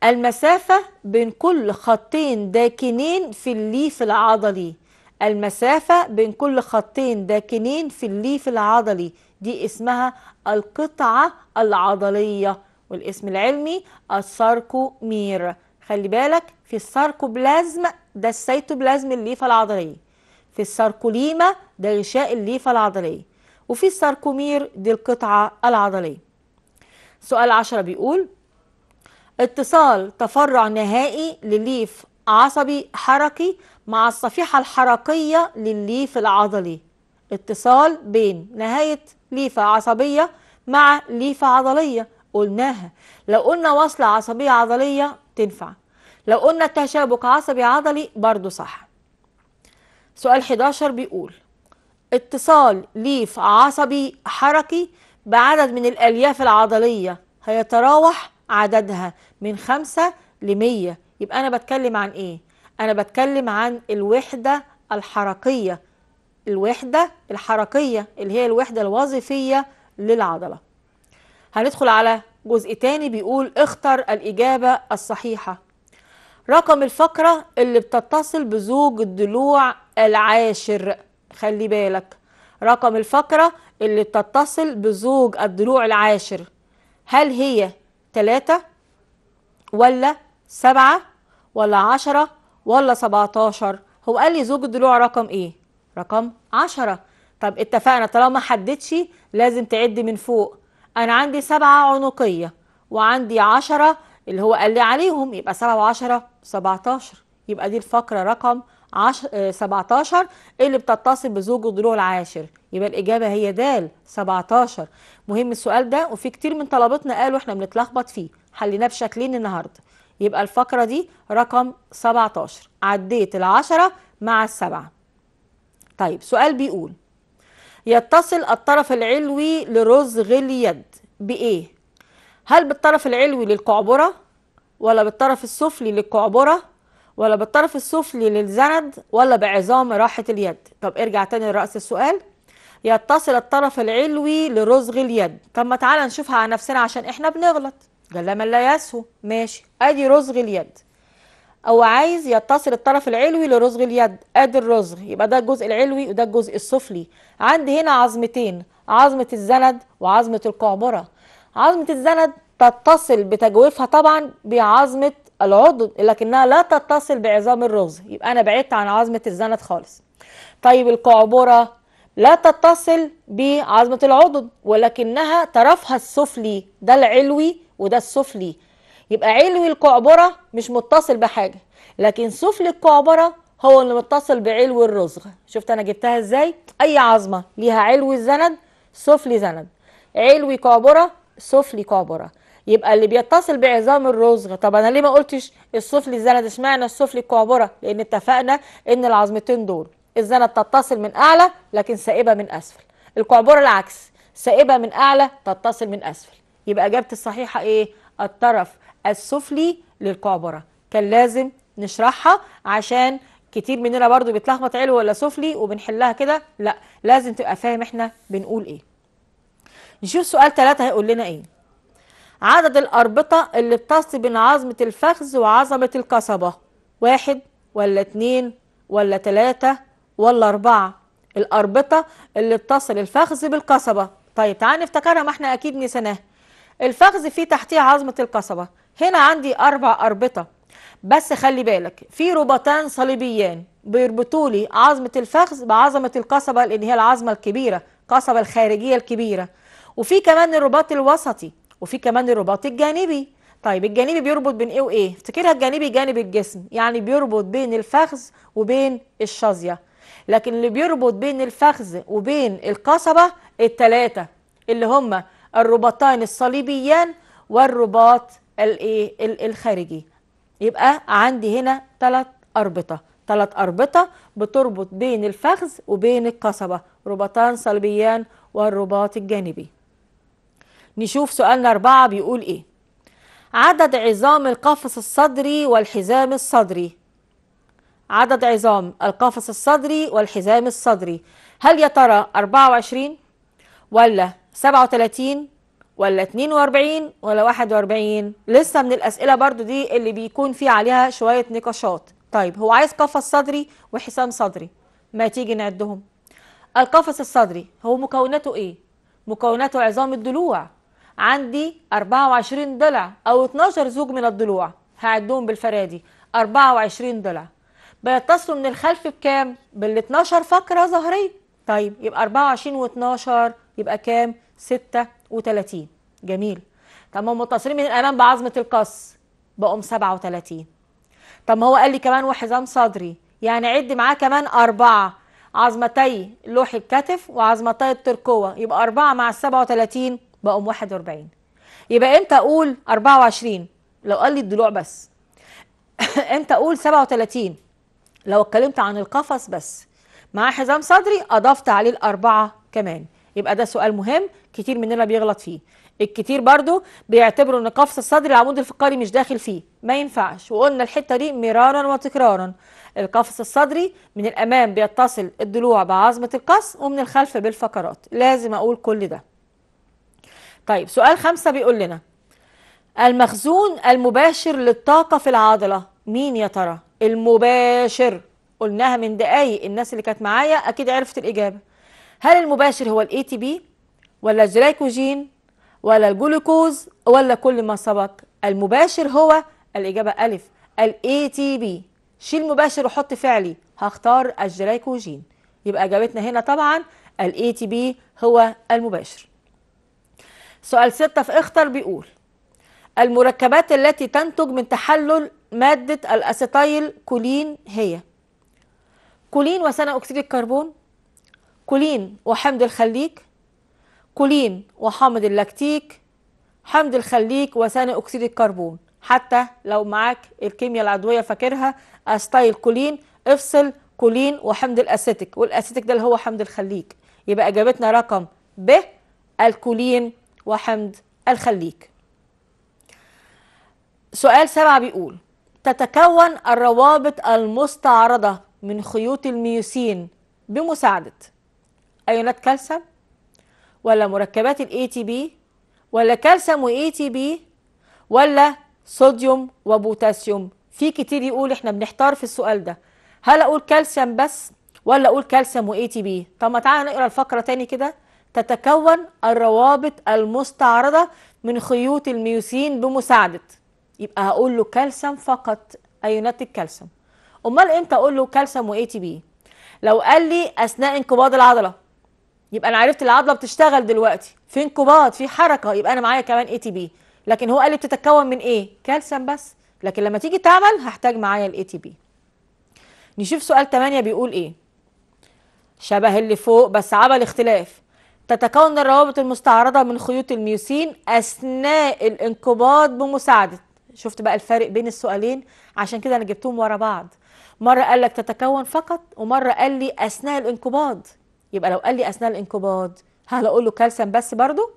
المسافة بين كل خطين داكنين في الليف العضلي المسافة بين كل خطين داكنين في الليف العضلي دي اسمها القطعة العضلية والاسم العلمي الساركومير خلي بالك في الساركوبلازم ده السيتوبلازم الليفه العضليه في الساركوليما ده غشاء الليفه العضليه وفي الساركومير دي القطعه العضليه سؤال عشرة بيقول اتصال تفرع نهائي لليف عصبي حركي مع الصفيحه الحركيه للليف العضلي اتصال بين نهايه ليفه عصبيه مع ليفه عضليه قلناها لو قلنا وصلة عصبية عضلية تنفع لو قلنا التشابك عصبي عضلي برضو صح سؤال 11 بيقول اتصال ليف عصبي حركي بعدد من الألياف العضلية هيتراوح عددها من 5 ل 100 يبقى أنا بتكلم عن إيه؟ أنا بتكلم عن الوحدة الحركية الوحدة الحركية اللي هي الوحدة الوظيفية للعضلة هندخل على جزء تاني بيقول اختر الإجابة الصحيحة رقم الفقرة اللي بتتصل بزوج الضلوع العاشر خلي بالك رقم الفقرة اللي بتتصل بزوج الضلوع العاشر هل هي تلاتة ولا سبعة ولا عشرة ولا سبعتاشر هو قال لي زوج الضلوع رقم ايه رقم عشرة طب اتفقنا طالما حددش لازم تعد من فوق أنا عندي سبعة عنقية وعندي عشرة اللي هو قال لي عليهم يبقى سبعة وعشرة سبعتاشر يبقى دي الفقرة رقم عشر آه، 17 اللي بتتصل بزوج الضلوع العاشر يبقى الإجابة هي دال 17 مهم السؤال ده وفي كتير من طلبتنا قالوا احنا بنتلخبط فيه حليناه بشكلين النهاردة يبقى الفقرة دي رقم 17 عديت العشرة مع السبعة طيب سؤال بيقول يتصل الطرف العلوي لرزغ اليد بإيه؟ هل بالطرف العلوي للقعبرة ولا بالطرف السفلي للقعبرة ولا بالطرف السفلي للزند ولا بعظام راحة اليد طب ارجع تاني لرأس السؤال يتصل الطرف العلوي لرزغ اليد طب ما تعالى نشوفها على نفسنا عشان احنا بنغلط جل من لا يسهو ماشي ادي رزغ اليد او عايز يتصل الطرف العلوي لرزغ اليد ادي الرزغ يبقى ده الجزء العلوي وده الجزء السفلي عندي هنا عظمتين عظمه الزند وعظمه القعبره عظمه الزند تتصل بتجويفها طبعا بعظمه العضد لكنها لا تتصل بعظام الرز يبقى انا بعدت عن عظمه الزند خالص طيب القعبره لا تتصل بعظمه العضد ولكنها طرفها السفلي ده العلوي وده السفلي يبقى علوي القعبره مش متصل بحاجه لكن سفلي القعبره هو اللي متصل بعلو الرزغ شفت انا جبتها ازاي اي عظمه ليها علوي الزند سفلي زند علوي قعبره سفلي قعبره يبقى اللي بيتصل بعظام الرزغ طب انا ليه ما قلتش السفلي الزند اشمعنى السفلي القعبره لان اتفقنا ان العظمتين دول الزند تتصل من اعلى لكن سائبه من اسفل القعبره العكس سائبه من اعلى تتصل من اسفل يبقى اجابتي الصحيحه ايه الطرف السفلي للكعبرة كان لازم نشرحها عشان كتير مننا برضو بيتلخبط علو ولا سفلي وبنحلها كده لا لازم تبقى فاهم احنا بنقول ايه نشوف سؤال ثلاثة هيقول لنا ايه عدد الأربطة اللي بتصل بين عظمة الفخذ وعظمة القصبة واحد ولا اتنين ولا تلاتة ولا أربعة الأربطة اللي بتصل الفخذ بالقصبة طيب تعالى نفتكرها ما احنا أكيد نسيناها الفخذ فيه تحتيه عظمة القصبة هنا عندي أربع أربطة بس خلي بالك في رباطان صليبيان بيربطوا لي عظمة الفخذ بعظمة القصبة لأن هي العظمة الكبيرة القصبة الخارجية الكبيرة وفي كمان الرباط الوسطي وفي كمان الرباط الجانبي طيب الجانبي بيربط بين ايه وايه افتكرها الجانبي جانب الجسم يعني بيربط بين الفخذ وبين الشظيه لكن اللي بيربط بين الفخذ وبين القصبه التلاتة اللي هما الرباطان الصليبيان والرباط الايه الخارجي يبقى عندي هنا ثلاث اربطه ثلاث اربطه بتربط بين الفخذ وبين القصبه رباطان صلبيان والرباط الجانبي نشوف سؤالنا أربعة بيقول إيه عدد عظام القفص الصدري والحزام الصدري عدد عظام القفص الصدري والحزام الصدري هل يا ترى 24 ولا 37 ولا 42 ولا 41 لسه من الأسئلة برضو دي اللي بيكون في عليها شوية نقاشات طيب هو عايز قفص صدري وحسام صدري ما تيجي نعدهم القفص الصدري هو مكوناته ايه مكوناته عظام الضلوع عندي 24 ضلع او 12 زوج من الضلوع هعدهم بالفرادي 24 ضلع بيتصلوا من الخلف بكام بال 12 فقره ظهريه طيب يبقى 24 و12 يبقى كام 36 جميل طب ما هم متصلين من الالام بعظمه القص بقوم 37 طب ما هو قال لي كمان وحزام صدري يعني عد معاه كمان أربعة عظمتي لوح الكتف وعظمتي التركوة يبقى أربعة مع ال 37 بقوم 41 يبقى إمتى أقول 24 لو قال لي الضلوع بس إمتى أقول 37 لو اتكلمت عن القفص بس مع حزام صدري أضفت عليه الأربعة كمان يبقى ده سؤال مهم كتير مننا بيغلط فيه الكتير برضو بيعتبروا ان قفص الصدر العمود الفقري مش داخل فيه ما ينفعش وقلنا الحته دي مرارا وتكرارا القفص الصدري من الامام بيتصل الضلوع بعظمه القص ومن الخلف بالفقرات لازم اقول كل ده طيب سؤال خمسة بيقول لنا المخزون المباشر للطاقه في العضله مين يا ترى المباشر قلناها من دقايق الناس اللي كانت معايا اكيد عرفت الاجابه هل المباشر هو الاي تي بي ولا الجلايكوجين ولا الجلوكوز ولا كل ما سبق المباشر هو الإجابة ألف الـ ATP شيل مباشر وحط فعلي هختار الجلايكوجين يبقى إجابتنا هنا طبعا الـ ATP هو المباشر سؤال ستة في اختر بيقول المركبات التي تنتج من تحلل مادة الأستايل كولين هي كولين وثاني أكسيد الكربون كولين وحمض الخليج كولين وحامض اللاكتيك حمض الخليك وثاني أكسيد الكربون حتى لو معاك الكيمياء العضوية فاكرها أستايل كولين افصل كولين وحمض الأسيتيك والأسيتيك ده اللي هو حمض الخليك يبقى إجابتنا رقم ب الكولين وحمض الخليك سؤال سبعة بيقول تتكون الروابط المستعرضة من خيوط الميوسين بمساعدة أيونات كالسيوم ولا مركبات الاي تي بي ولا كالسيوم واي تي بي ولا صوديوم وبوتاسيوم في كتير يقول احنا بنحتار في السؤال ده هل اقول كالسيوم بس ولا اقول كالسيوم واي تي بي طب ما تعالى نقرا الفقره تاني كده تتكون الروابط المستعرضه من خيوط الميوسين بمساعده يبقى هقول له كالسيوم فقط ايونات الكالسيوم امال امتى اقول له كالسيوم واي تي بي لو قال لي اثناء انقباض العضله يبقى انا عرفت العضله بتشتغل دلوقتي في انقباض في حركه يبقى انا معايا كمان اي تي بي لكن هو قال لي بتتكون من ايه كالسيوم بس لكن لما تيجي تعمل هحتاج معايا الاي تي بي نشوف سؤال 8 بيقول ايه شبه اللي فوق بس عمل اختلاف تتكون الروابط المستعرضة من خيوط الميوسين أثناء الانقباض بمساعدة شفت بقى الفرق بين السؤالين عشان كده أنا جبتهم ورا بعض مرة قال لك تتكون فقط ومرة قال لي أثناء الانقباض يبقى لو قال لي اثناء الانقباض هل اقول له كالسيوم بس برضه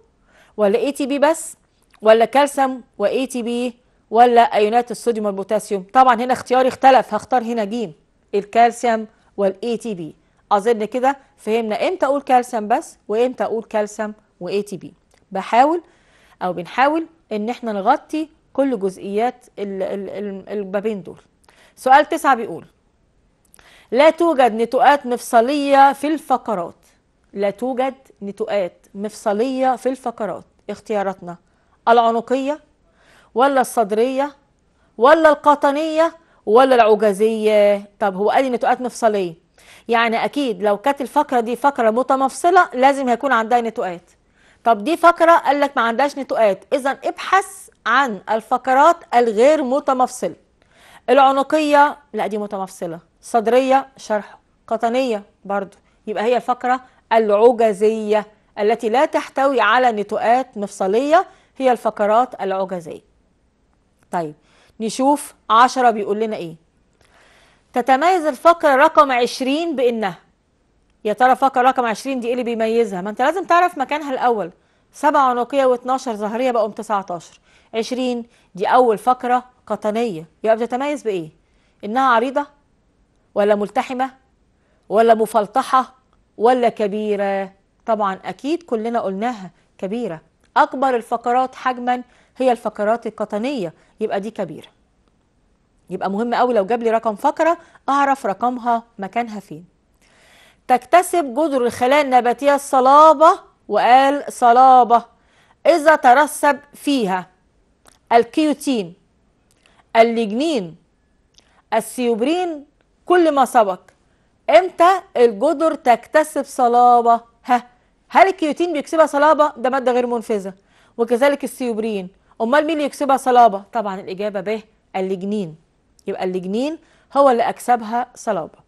ولا اي تي بي بس ولا كالسيوم واي تي بي ولا ايونات الصوديوم والبوتاسيوم طبعا هنا اختياري اختلف هختار هنا ج الكالسيوم والاي تي بي اظن كده فهمنا امتى اقول كالسيوم بس وامتى اقول كالسيوم واي تي بي بحاول او بنحاول ان احنا نغطي كل جزئيات البابين دول سؤال تسعة بيقول لا توجد نتوءات مفصلية في الفقرات لا توجد نتوءات مفصلية في الفقرات اختياراتنا العنقية ولا الصدرية ولا القطنية ولا العجزية طب هو قال نتوءات مفصلية يعني أكيد لو كانت الفقرة دي فقرة متمفصلة لازم هيكون عندها نتوءات طب دي فقرة قال لك ما عندهاش نتوءات إذا ابحث عن الفقرات الغير متمفصلة العنقية لا دي متمفصلة صدرية شرح قطنية برضو يبقى هي الفقرة العجزية التي لا تحتوي على نتوءات مفصلية هي الفقرات العجزية طيب نشوف عشرة بيقول لنا ايه تتميز الفقرة رقم عشرين بانها يا ترى فقرة رقم عشرين دي ايه اللي بيميزها ما انت لازم تعرف مكانها الاول سبعة عنقية و12 ظهرية بقوا 19 20 دي اول فقرة قطنية يبقى بتتميز بايه انها عريضة ولا ملتحمة ولا مفلطحة ولا كبيرة طبعا أكيد كلنا قلناها كبيرة أكبر الفقرات حجما هي الفقرات القطنية يبقى دي كبيرة يبقى مهم قوي لو جاب لي رقم فقرة أعرف رقمها مكانها فين تكتسب جذر الخلايا النباتية الصلابة وقال صلابة إذا ترسب فيها الكيوتين الليجنين السيوبرين كل ما سبق امتى الجدر تكتسب صلابة ها هل الكيوتين بيكسبها صلابة ده مادة غير منفذة وكذلك السيوبرين امال مين اللي يكسبها صلابة طبعا الاجابة ب اللجنين يبقى اللجنين هو اللي اكسبها صلابة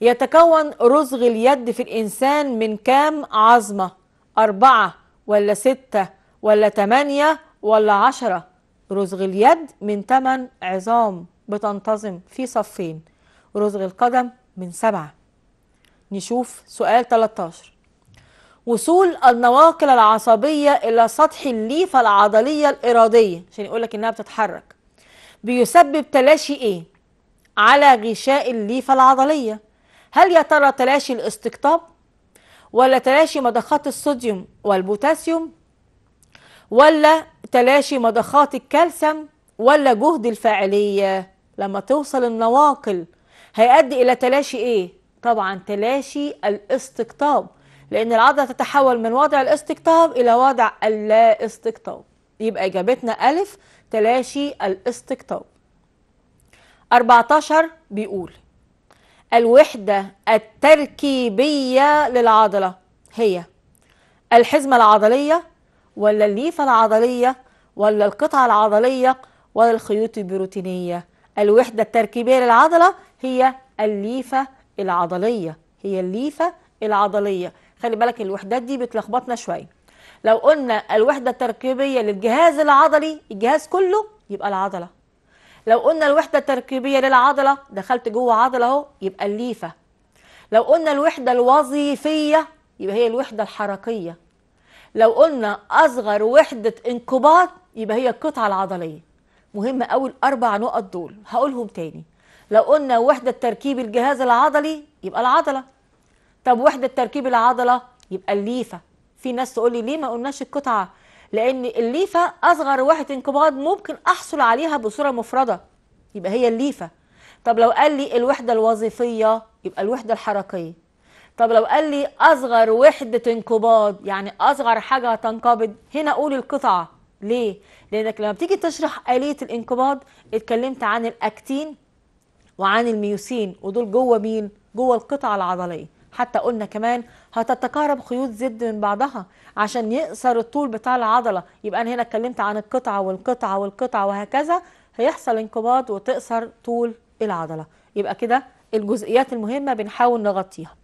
يتكون رزغ اليد في الانسان من كام عظمة أربعة ولا ستة ولا تمانية ولا عشرة رزغ اليد من تمن عظام بتنتظم في صفين رزغ القدم من سبعة نشوف سؤال 13 وصول النواقل العصبية إلى سطح الليفة العضلية الإرادية عشان يقولك إنها بتتحرك بيسبب تلاشي إيه؟ على غشاء الليفة العضلية هل يا ترى تلاشي الاستقطاب ولا تلاشي مضخات الصوديوم والبوتاسيوم ولا تلاشي مضخات الكالسيوم ولا جهد الفاعلية لما توصل النواقل هيؤدي إلى تلاشي إيه؟ طبعا تلاشي الاستقطاب لأن العضلة تتحول من وضع الاستقطاب إلى وضع اللا استقطاب يبقى إجابتنا ألف تلاشي الاستقطاب 14 بيقول الوحدة التركيبية للعضلة هي الحزمة العضلية ولا الليفة العضلية ولا القطعة العضلية ولا الخيوط البروتينية الوحدة التركيبية للعضلة هي الليفة العضلية هي الليفة العضلية خلي بالك الوحدات دي بتلخبطنا شوية لو قلنا الوحدة التركيبية للجهاز العضلي الجهاز كله يبقى العضلة لو قلنا الوحدة التركيبية للعضلة دخلت جوه عضلة اهو يبقى الليفة لو قلنا الوحدة الوظيفية يبقى هي الوحدة الحركية لو قلنا أصغر وحدة انقباض يبقى هي القطعة العضلية مهم قوي الاربع نقط دول هقولهم تاني لو قلنا وحده تركيب الجهاز العضلي يبقى العضله طب وحده تركيب العضله يبقى الليفه في ناس تقول لي ليه ما قلناش القطعه لان الليفه اصغر وحده انقباض ممكن احصل عليها بصوره مفرده يبقى هي الليفه طب لو قال لي الوحده الوظيفيه يبقى الوحده الحركيه طب لو قال لي اصغر وحده انقباض يعني اصغر حاجه تنقبض هنا اقول القطعه ليه؟ لأنك لما بتيجي تشرح آلية الانقباض اتكلمت عن الأكتين وعن الميوسين ودول جوه مين؟ جوه القطعة العضلية حتى قلنا كمان هتتقارب خيوط زد من بعضها عشان يقصر الطول بتاع العضلة يبقى أنا هنا اتكلمت عن القطعة والقطعة والقطعة وهكذا هيحصل انقباض وتقصر طول العضلة يبقى كده الجزئيات المهمة بنحاول نغطيها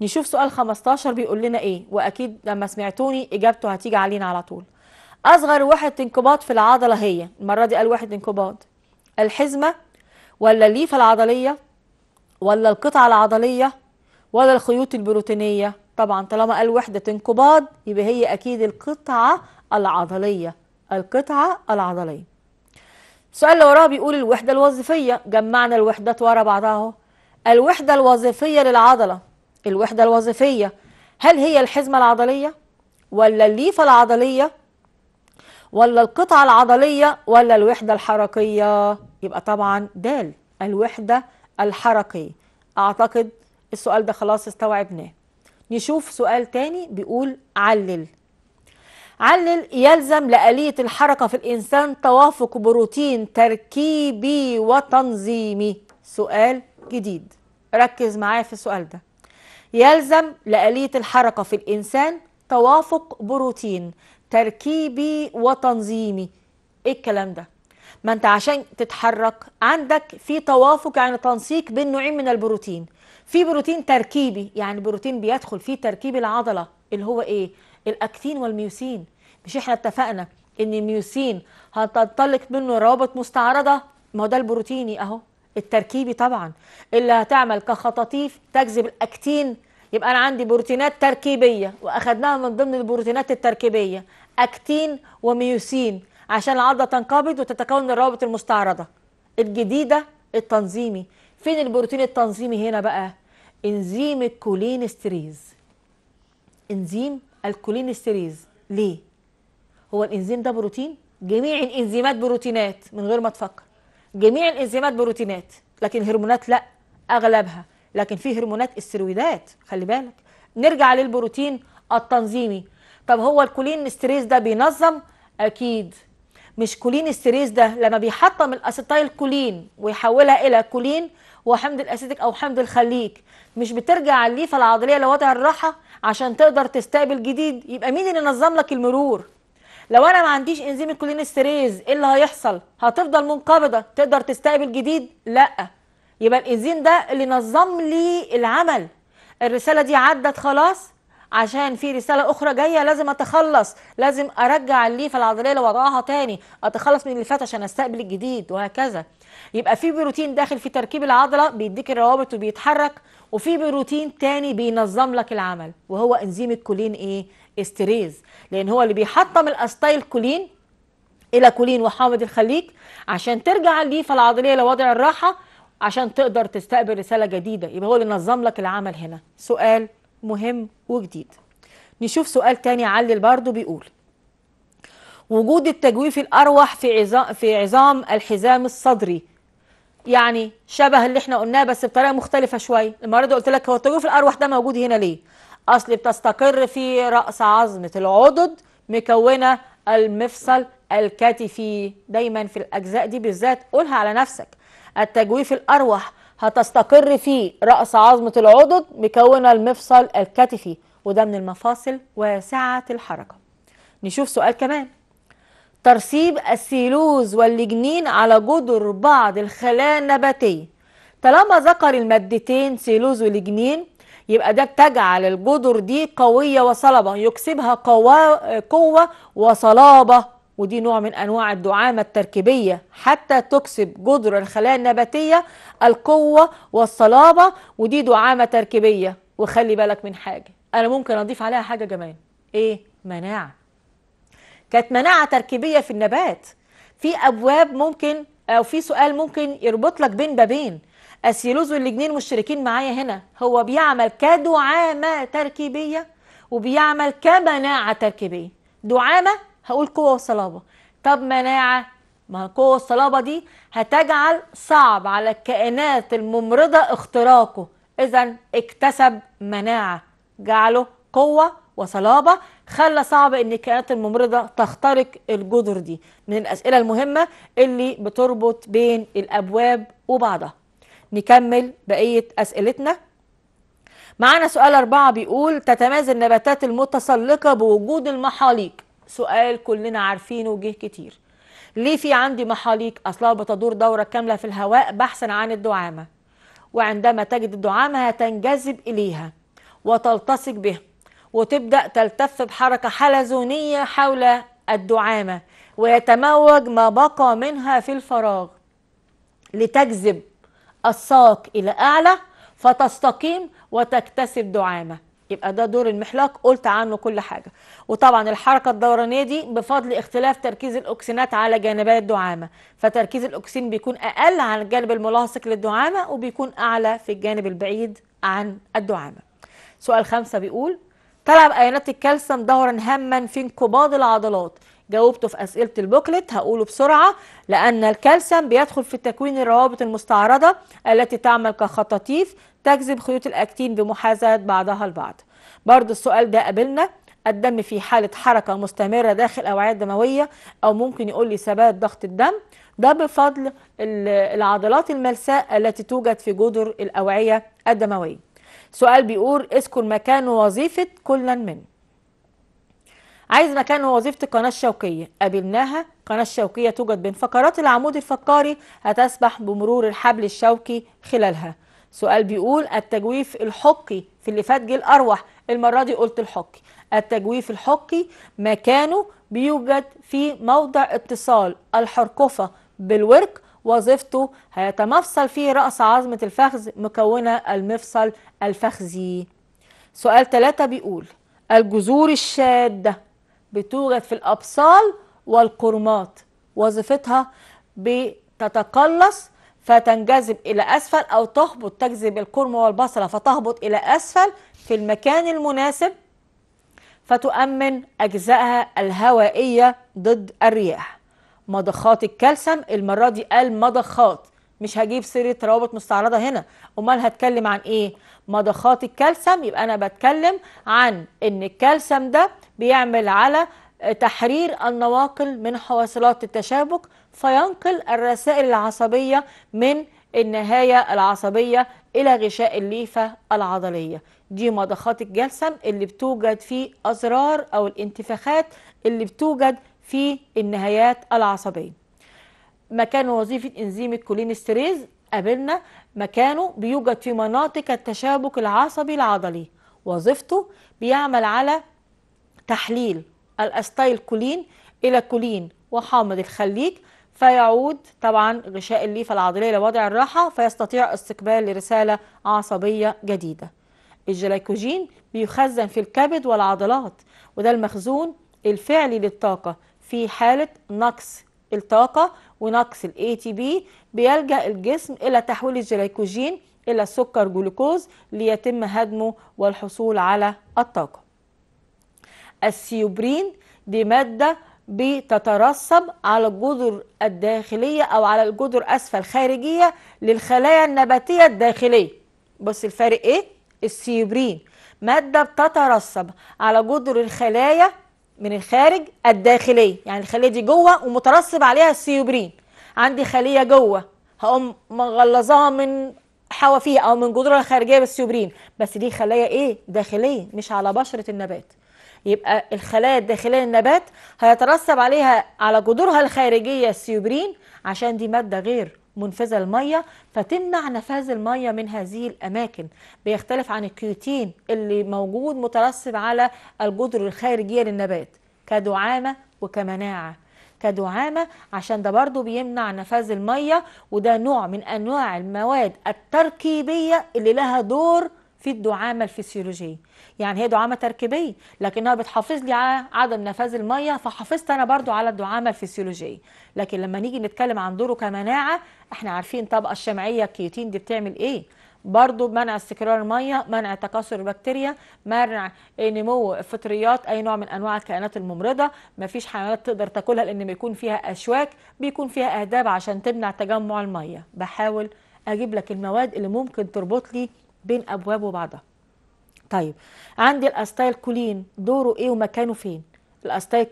نشوف سؤال 15 بيقول لنا ايه واكيد لما سمعتوني اجابته هتيجي علينا على طول اصغر وحده انقباض في العضله هي المره دي قال وحده انقباض الحزمه ولا الليفه العضليه ولا القطعه العضليه ولا الخيوط البروتينيه طبعا طالما قال وحده انقباض يبقى هي اكيد القطعه العضليه القطعه العضليه السؤال اللي وراه بيقول الوحده الوظيفيه جمعنا الوحدات ورا بعضها اهو الوحده الوظيفيه للعضله الوحده الوظيفيه هل هي الحزمه العضليه ولا الليفه العضليه ولا القطعة العضلية ولا الوحدة الحركية يبقى طبعا دال الوحدة الحركية أعتقد السؤال ده خلاص استوعبناه نشوف سؤال تاني بيقول علل علل يلزم لآلية الحركة في الإنسان توافق بروتين تركيبي وتنظيمي سؤال جديد ركز معايا في السؤال ده يلزم لآلية الحركة في الإنسان توافق بروتين تركيبي وتنظيمي ايه الكلام ده ما انت عشان تتحرك عندك في توافق يعني تنسيق بين نوعين من البروتين في بروتين تركيبي يعني بروتين بيدخل في تركيب العضله اللي هو ايه الاكتين والميوسين مش احنا اتفقنا ان الميوسين هتنطلق منه روابط مستعرضه ما هو ده البروتيني اهو التركيبي طبعا اللي هتعمل كخطاطيف تجذب الاكتين يبقى أنا عندي بروتينات تركيبية وأخدناها من ضمن البروتينات التركيبية أكتين وميوسين عشان العضلة تنقبض وتتكون من الروابط المستعرضة الجديدة التنظيمي فين البروتين التنظيمي هنا بقى انزيم الكولينستريز انزيم الكولينستريز ليه هو الانزيم ده بروتين جميع الانزيمات بروتينات من غير ما تفكر جميع الانزيمات بروتينات لكن هرمونات لا اغلبها لكن في هرمونات استرويدات خلي بالك نرجع للبروتين التنظيمي طب هو الكولين ستريس ده بينظم اكيد مش كولين ستريس ده لما بيحطم الاسيتايل كولين ويحولها الى كولين وحمض الاسيتيك او حمض الخليك مش بترجع الليفه العضليه لوضع الراحه عشان تقدر تستقبل جديد يبقى مين اللي نظم لك المرور لو انا ما عنديش انزيم الكولين ستريز ايه اللي هيحصل هتفضل منقبضه تقدر تستقبل جديد لا يبقى الإنزيم ده اللي نظم لي العمل الرسالة دي عدت خلاص عشان في رسالة أخرى جاية لازم أتخلص لازم أرجع الليفة العضلية اللي وضعها تاني أتخلص من اللي فات عشان أستقبل الجديد وهكذا يبقى في بروتين داخل في تركيب العضلة بيديك الروابط وبيتحرك وفي بروتين تاني بينظم لك العمل وهو انزيم الكولين ايه استريز لان هو اللي بيحطم الاستايل كولين الى كولين وحامض الخليج عشان ترجع الليفه العضليه لوضع الراحه عشان تقدر تستقبل رسالة جديدة يبقى هو اللي نظم لك العمل هنا سؤال مهم وجديد نشوف سؤال تاني علل برضو بيقول وجود التجويف الأروح في عظام, في عظام الحزام الصدري يعني شبه اللي احنا قلناه بس بطريقة مختلفة شوية المرة دي قلت لك هو التجويف الأروح ده موجود هنا ليه أصل بتستقر في رأس عظمة العضد مكونة المفصل الكتفي دايما في الأجزاء دي بالذات قولها على نفسك التجويف الأروح هتستقر في رأس عظمة العضد مكونة المفصل الكتفي وده من المفاصل واسعة الحركة نشوف سؤال كمان ترسيب السيلوز واللجنين على جدر بعض الخلايا النباتية طالما ذكر المادتين سيلوز ولجنين يبقى ده بتجعل الجدر دي قوية وصلبة يكسبها قوة وصلابة ودي نوع من أنواع الدعامة التركيبية حتى تكسب جذر الخلايا النباتية القوة والصلابة ودي دعامة تركيبية وخلي بالك من حاجة أنا ممكن أضيف عليها حاجة كمان إيه؟ مناعة كانت مناعة تركيبية في النبات في أبواب ممكن أو في سؤال ممكن يربط لك بين بابين السيلوز والجنين مشتركين معايا هنا هو بيعمل كدعامة تركيبية وبيعمل كمناعة تركيبية دعامة هقول قوة وصلابة طب مناعة ما القوة والصلابة دي هتجعل صعب على الكائنات الممرضة اختراقه إذا اكتسب مناعة جعله قوة وصلابة خلى صعب ان الكائنات الممرضة تخترق الجدر دي من الأسئلة المهمة اللي بتربط بين الأبواب وبعضها نكمل بقية أسئلتنا معانا سؤال أربعة بيقول تتميز النباتات المتسلقة بوجود المحاليق سؤال كلنا عارفينه جه كتير ليه في عندي محاليق اصلها بتدور دوره كامله في الهواء بحثا عن الدعامه وعندما تجد الدعامه هتنجذب اليها وتلتصق به وتبدا تلتف بحركه حلزونيه حول الدعامه ويتموج ما بقى منها في الفراغ لتجذب الساق الى اعلى فتستقيم وتكتسب دعامه يبقى ده دور المحلاق قلت عنه كل حاجة وطبعا الحركة الدورانية دي بفضل اختلاف تركيز الأكسينات على جانبي الدعامة فتركيز الأكسين بيكون أقل على الجانب الملاصق للدعامة وبيكون أعلى في الجانب البعيد عن الدعامة سؤال خمسة بيقول تلعب أيونات الكالسيوم دورا هاما في انقباض العضلات جاوبته في أسئلة البوكلت هقوله بسرعة لأن الكالسيوم بيدخل في تكوين الروابط المستعرضة التي تعمل كخطاطيف تجذب خيوط الأكتين بمحاذاة بعضها البعض برضو السؤال ده قابلنا الدم في حالة حركة مستمرة داخل الأوعية الدموية أو ممكن يقول لي ثبات ضغط الدم ده بفضل العضلات الملساء التي توجد في جدر الأوعية الدموية سؤال بيقول اذكر مكان وظيفه كل من عايز مكان وظيفه القناة الشوكية قابلناها القناة الشوكية توجد بين فقرات العمود الفقري هتسبح بمرور الحبل الشوكي خلالها سؤال بيقول التجويف الحقي في اللي فات جه الأروح المرة دي قلت الحقي التجويف الحقي مكانه بيوجد في موضع اتصال الحرقفة بالورك وظيفته هيتمفصل فيه رأس عظمة الفخذ مكونة المفصل الفخذي سؤال ثلاثة بيقول الجذور الشادة بتوجد في الأبصال والقرمات وظيفتها بتتقلص فتنجذب إلى أسفل أو تهبط تجذب الكرم والبصلة فتهبط إلى أسفل في المكان المناسب فتؤمن أجزائها الهوائية ضد الرياح مضخات الكالسيوم المرة دي المضخات مش هجيب سيرة روابط مستعرضة هنا أمال هتكلم عن إيه؟ مضخات الكالسيوم يبقى أنا بتكلم عن إن الكالسيوم ده بيعمل على تحرير النواقل من حواصلات التشابك فينقل الرسائل العصبية من النهاية العصبية إلى غشاء الليفة العضلية دي مضخات الجلسم اللي بتوجد في أزرار أو الانتفاخات اللي بتوجد في النهايات العصبية مكان وظيفة إنزيم الكولينستريز قابلنا مكانه بيوجد في مناطق التشابك العصبي العضلي وظيفته بيعمل على تحليل الاستايل كولين إلى كولين وحامض الخليج فيعود طبعا غشاء الليفة العضلية لوضع الراحة فيستطيع استقبال لرسالة عصبية جديدة الجلايكوجين بيخزن في الكبد والعضلات وده المخزون الفعلي للطاقة في حالة نقص الطاقة ونقص تي ATP بيلجأ الجسم إلى تحويل الجلايكوجين إلى سكر جلوكوز ليتم هدمه والحصول على الطاقة السيوبرين دي مادة بتترسب على الجذر الداخلية أو على الجذر أسفل خارجية للخلايا النباتية الداخلية بص الفرق إيه؟ السيبرين مادة بتترسب على جذر الخلايا من الخارج الداخلية يعني الخلية دي جوه ومترسب عليها السيوبرين عندي خلية جوه هقوم مغلظاها من حوافيها أو من جذورها الخارجية بالسيوبرين بس دي خلايا إيه؟ داخلية مش على بشرة النبات يبقى الخلايا الداخليه للنبات هيترسب عليها على جذورها الخارجيه السيوبرين عشان دي ماده غير منفذه للميه فتمنع نفاذ الميه من هذه الاماكن بيختلف عن الكيوتين اللي موجود مترسب على الجذر الخارجيه للنبات كدعامه وكمناعه كدعامه عشان ده برضو بيمنع نفاذ الميه وده نوع من انواع المواد التركيبيه اللي لها دور في الدعامه الفسيولوجيه يعني هي دعامه تركيبيه لكنها بتحافظ لي على عدم نفاذ الميه فحافظت انا برضو على الدعامه الفسيولوجيه لكن لما نيجي نتكلم عن دوره كمناعه احنا عارفين طبقه الشمعيه الكيوتين دي بتعمل ايه برضو منع استكرار الميه منع تكاثر البكتيريا منع نمو فطريات اي نوع من انواع الكائنات الممرضه مفيش حيوانات تقدر تاكلها لان بيكون فيها اشواك بيكون فيها اهداب عشان تمنع تجمع الميه بحاول اجيب لك المواد اللي ممكن تربط لي بين ابواب وبعضها طيب عندي كولين دوره ايه ومكانه فين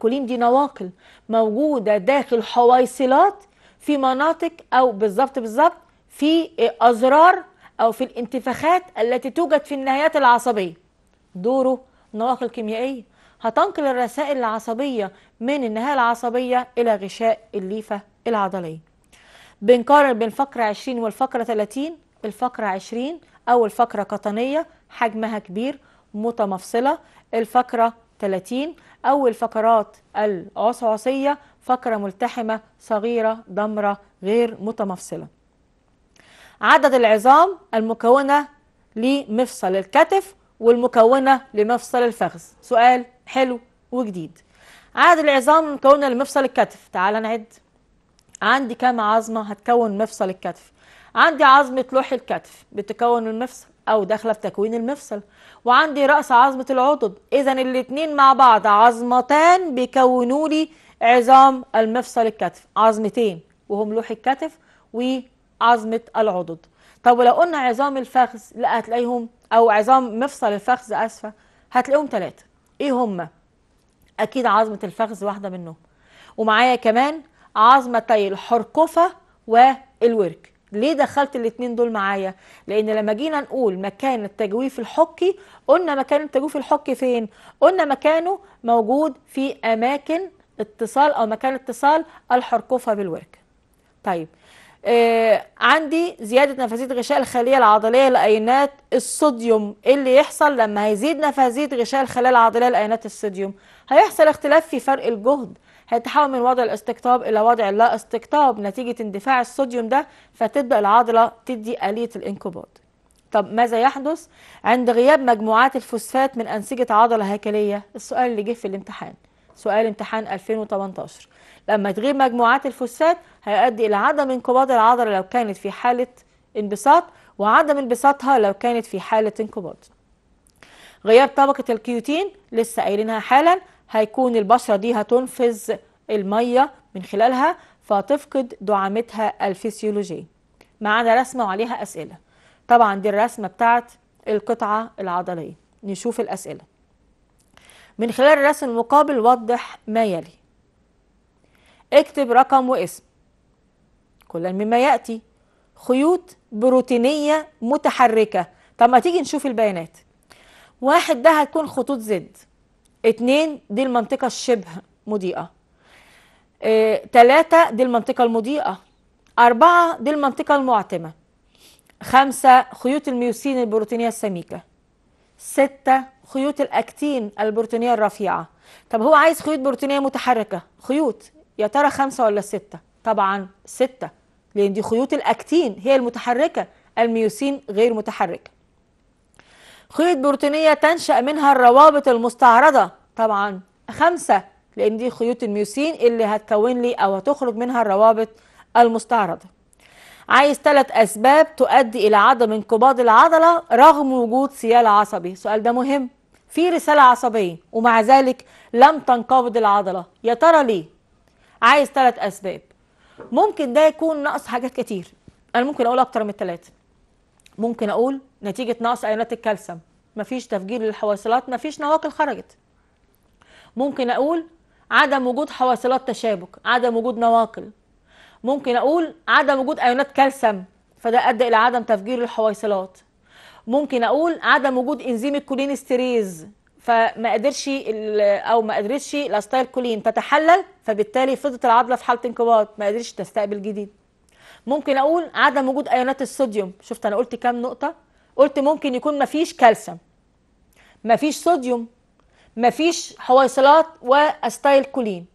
كولين دي نواقل موجوده داخل حويصلات في مناطق او بالظبط بالظبط في ازرار او في الانتفاخات التي توجد في النهايات العصبيه دوره نواقل كيميائيه هتنقل الرسائل العصبيه من النهايه العصبيه الى غشاء الليفه العضليه بنقارن بين فقره 20 والفقره 30 الفقره 20 أول فقرة قطنية حجمها كبير متمفصلة الفقرة 30 أول فقرات العصعصية فقرة ملتحمة صغيرة ضمرة غير متمفصلة عدد العظام المكونة لمفصل الكتف والمكونة لمفصل الفخذ سؤال حلو وجديد عدد العظام المكونة لمفصل الكتف تعال نعد عندي كام عظمة هتكون مفصل الكتف عندي عظمة لوح الكتف بتكون المفصل أو داخلة في تكوين المفصل وعندي رأس عظمة العضد إذا الاتنين مع بعض عظمتان بيكونوا لي عظام المفصل الكتف عظمتين وهم لوح الكتف وعظمة العضد طب ولو قلنا عظام الفخذ لا هتلاقيهم أو عظام مفصل الفخذ أسفة هتلاقيهم ثلاثة إيه هما؟ أكيد عظمة الفخذ واحدة منهم ومعايا كمان عظمتي الحرقفة والورك ليه دخلت الاثنين دول معايا لان لما جينا نقول مكان التجويف الحكي قلنا مكان التجويف الحكي فين قلنا مكانه موجود في اماكن اتصال او مكان اتصال الحرقوفه بالورك طيب آه عندي زياده نفاذيه غشاء الخليه العضليه لاينات الصوديوم إيه اللي يحصل لما هيزيد نفاذيه غشاء الخليه العضليه لاينات الصوديوم هيحصل اختلاف في فرق الجهد هيتحول من وضع الاستقطاب إلى وضع اللا استقطاب نتيجة اندفاع الصوديوم ده فتبدأ العضلة تدي آلية الانقباض طب ماذا يحدث عند غياب مجموعات الفوسفات من أنسجة عضلة هيكلية السؤال اللي جه في الامتحان سؤال امتحان 2018 لما تغيب مجموعات الفوسفات هيؤدي إلى عدم انقباض العضلة لو كانت في حالة انبساط وعدم انبساطها لو كانت في حالة انقباض غياب طبقة الكيوتين لسه قايلينها حالا هيكون البشرة دي هتنفذ المية من خلالها فتفقد دعامتها الفسيولوجية معانا رسمة وعليها أسئلة طبعا دي الرسمة بتاعت القطعة العضلية نشوف الأسئلة من خلال الرسم المقابل وضح ما يلي اكتب رقم واسم كلا مما يأتي خيوط بروتينية متحركة طب ما تيجي نشوف البيانات واحد ده هتكون خطوط زد اتنين دي المنطقة الشبه مضيئة آه، تلاتة دي المنطقة المضيئة أربعة دي المنطقة المعتمة خمسة خيوط الميوسين البروتينية السميكة ستة خيوط الأكتين البروتينية الرفيعة طب هو عايز خيوط بروتينية متحركة خيوط يا ترى خمسة ولا ستة طبعا ستة لأن دي خيوط الأكتين هي المتحركة الميوسين غير متحركة خيوط بروتينية تنشأ منها الروابط المستعرضة طبعا خمسة لأن دي خيوط الميوسين اللي هتكون لي أو هتخرج منها الروابط المستعرضة عايز ثلاث أسباب تؤدي إلى عدم انقباض العضلة رغم وجود سيال عصبي السؤال ده مهم في رسالة عصبية ومع ذلك لم تنقبض العضلة يا ترى ليه؟ عايز ثلاث أسباب ممكن ده يكون نقص حاجات كتير أنا ممكن أقول أكتر من ثلاثة ممكن اقول نتيجه نقص ايونات الكالسيوم مفيش تفجير للحواصلات مفيش نواقل خرجت ممكن اقول عدم وجود حواصلات تشابك عدم وجود نواقل ممكن اقول عدم وجود ايونات كالسيوم فده ادى الى عدم تفجير الحويصلات ممكن اقول عدم وجود انزيم الكولينستريز فما قدرش او ما قدرتش الاستايل كولين تتحلل فبالتالي فضلت العضله في حاله انقباض ما قدرتش تستقبل جديد ممكن اقول عدم وجود ايونات الصوديوم شفت انا قلت كام نقطه قلت ممكن يكون مفيش كالسيوم مفيش صوديوم مفيش حويصلات واستايل كولين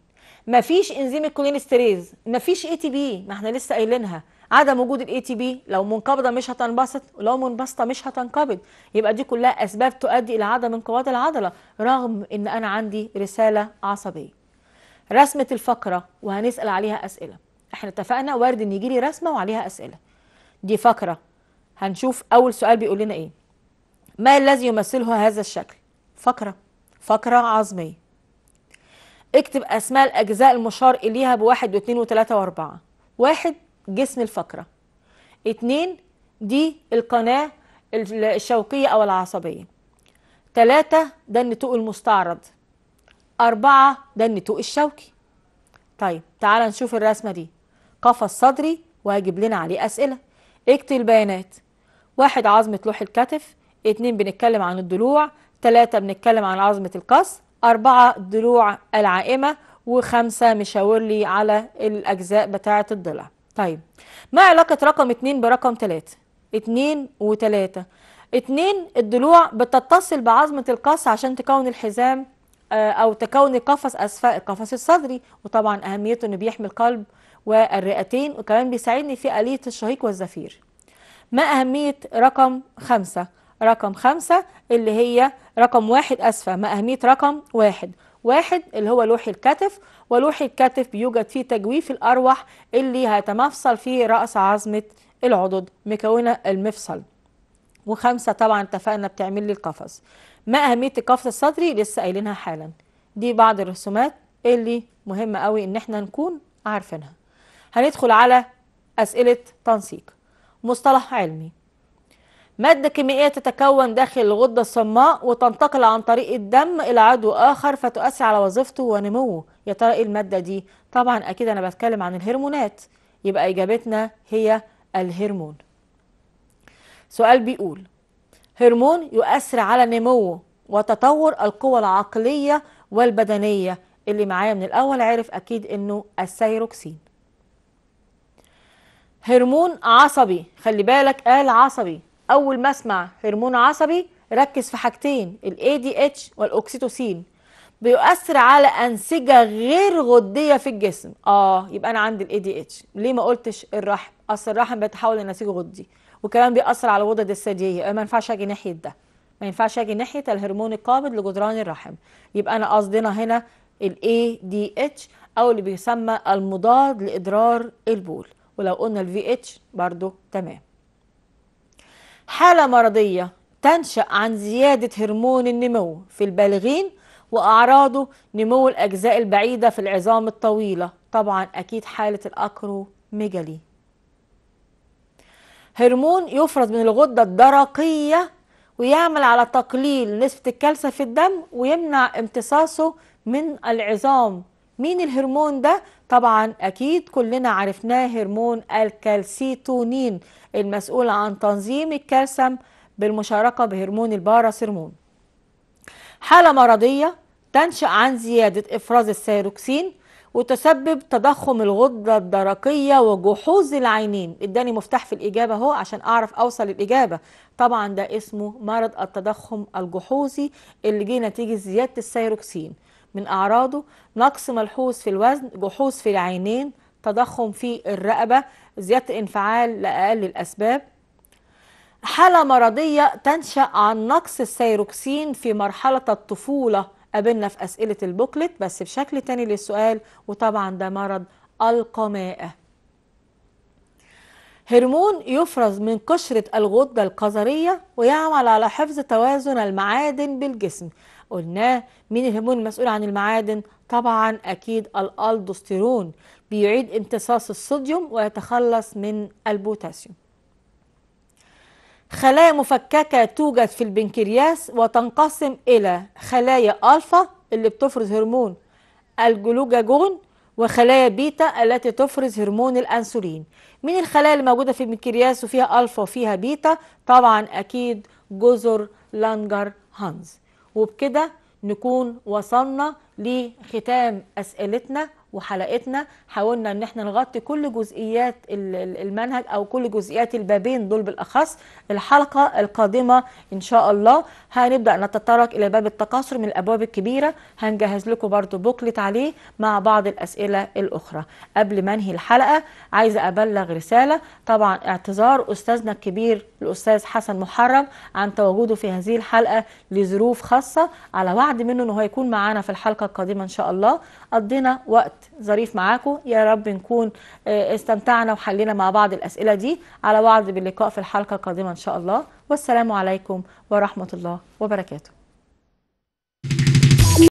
مفيش انزيم الكولين استريز مفيش اي تي بي ما احنا لسه قايلينها عدم وجود الاي تي بي لو منقبضه مش هتنبسط ولو منبسطه مش هتنقبض يبقى دي كلها اسباب تؤدي الى عدم انقباض العضله رغم ان انا عندي رساله عصبيه رسمه الفقره وهنسال عليها اسئله احنا اتفقنا وارد ان يجي لي رسمه وعليها اسئله دي فقره هنشوف اول سؤال بيقول لنا ايه ما الذي يمثله هذا الشكل فقره فقره عظميه اكتب اسماء الاجزاء المشار اليها بواحد واثنين وثلاثه واربعه واحد جسم الفقره اتنين دي القناه الشوكيه او العصبيه تلاته ده النتوء المستعرض أربعة ده النتوء الشوكي طيب تعال نشوف الرسمة دي قفص صدري وهجيب لنا عليه أسئلة اكتب البيانات واحد عظمة لوح الكتف اتنين بنتكلم عن الضلوع تلاتة بنتكلم عن عظمة القص أربعة ضلوع العائمة وخمسة مشاور لي على الأجزاء بتاعة الضلع طيب ما علاقة رقم اتنين برقم تلاتة اتنين وتلاتة اتنين الضلوع بتتصل بعظمة القص عشان تكون الحزام آه، أو تكون القفص أسفل القفص الصدري وطبعا أهميته إنه بيحمي القلب والرئتين وكمان بيساعدني في آلية الشهيق والزفير ما أهمية رقم خمسة رقم خمسة اللي هي رقم واحد أسفة ما أهمية رقم واحد واحد اللي هو لوح الكتف ولوح الكتف بيوجد فيه تجويف الأرواح اللي هيتمفصل فيه رأس عظمة العضد مكونة المفصل وخمسة طبعا اتفقنا بتعمل لي القفص ما أهمية القفص الصدري لسه قايلينها حالا دي بعض الرسومات اللي مهمة قوي إن احنا نكون عارفينها هندخل على أسئلة تنسيق مصطلح علمي مادة كيميائية تتكون داخل الغدة الصماء وتنتقل عن طريق الدم إلى عضو آخر فتؤثر على وظيفته ونموه يا ترى إيه المادة دي؟ طبعا أكيد أنا بتكلم عن الهرمونات يبقى إجابتنا هي الهرمون سؤال بيقول هرمون يؤثر على نمو وتطور القوى العقلية والبدنية اللي معايا من الأول عرف أكيد إنه السيروكسين هرمون عصبي خلي بالك قال عصبي اول ما اسمع هرمون عصبي ركز في حاجتين الاي دي اتش والاوكسيتوسين بيؤثر على انسجه غير غديه في الجسم اه يبقى انا عندي الاي دي اتش ليه ما قلتش الرحم اصل الرحم بيتحول لنسيج غدي وكمان بيأثر على الغدد الثدييه ما ينفعش اجي ناحيه ده ما ينفعش اجي ناحيه الهرمون القابض لجدران الرحم يبقى انا قصدنا هنا الاي دي اتش او اللي بيسمى المضاد لاضرار البول ولو قلنا ال VH برضو تمام حالة مرضية تنشأ عن زيادة هرمون النمو في البالغين وأعراضه نمو الأجزاء البعيدة في العظام الطويلة طبعا أكيد حالة ميجالي هرمون يفرز من الغدة الدرقية ويعمل على تقليل نسبة الكلسة في الدم ويمنع امتصاصه من العظام مين الهرمون ده طبعا اكيد كلنا عرفناه هرمون الكالسيتونين المسؤول عن تنظيم الكالسيوم بالمشاركه بهرمون الباراسيرمون حاله مرضيه تنشا عن زياده افراز الثيروكسين وتسبب تضخم الغدة الدرقية وجحوظ العينين اداني مفتاح في الإجابة اهو عشان أعرف أوصل الإجابة طبعا ده اسمه مرض التضخم الجحوظي اللي جه نتيجة زيادة الثيروكسين من أعراضه نقص ملحوظ في الوزن جحوظ في العينين تضخم في الرقبة زيادة انفعال لأقل الأسباب حالة مرضية تنشأ عن نقص السيروكسين في مرحلة الطفولة قابلنا في أسئلة البوكلت بس بشكل تاني للسؤال وطبعا ده مرض القماءة هرمون يفرز من قشرة الغدة القذرية ويعمل على حفظ توازن المعادن بالجسم قلناه مين الهرمون المسؤول عن المعادن طبعا أكيد الألدوستيرون بيعيد امتصاص الصوديوم ويتخلص من البوتاسيوم خلايا مفككة توجد في البنكرياس وتنقسم إلى خلايا ألفا اللي بتفرز هرمون الجلوجاجون وخلايا بيتا التي تفرز هرمون الأنسولين من الخلايا اللي موجودة في البنكرياس وفيها ألفا وفيها بيتا طبعا أكيد جزر لانجر هانز وبكده نكون وصلنا لختام أسئلتنا وحلقتنا حاولنا ان احنا نغطي كل جزئيات المنهج او كل جزئيات البابين دول بالاخص الحلقه القادمه ان شاء الله هنبدا نتطرق الى باب التكاثر من الابواب الكبيره هنجهز لكم برضو بوكلت عليه مع بعض الاسئله الاخرى قبل ما انهي الحلقه عايزه ابلغ رساله طبعا اعتذار استاذنا الكبير الأستاذ حسن محرم عن تواجده في هذه الحلقة لظروف خاصة على وعد منه أنه هيكون معانا في الحلقة القادمة إن شاء الله قضينا وقت ظريف معاكم يا رب نكون آه، استمتعنا وحلينا مع بعض الأسئلة دي على وعد باللقاء في الحلقة القادمة إن شاء الله والسلام عليكم ورحمة الله وبركاته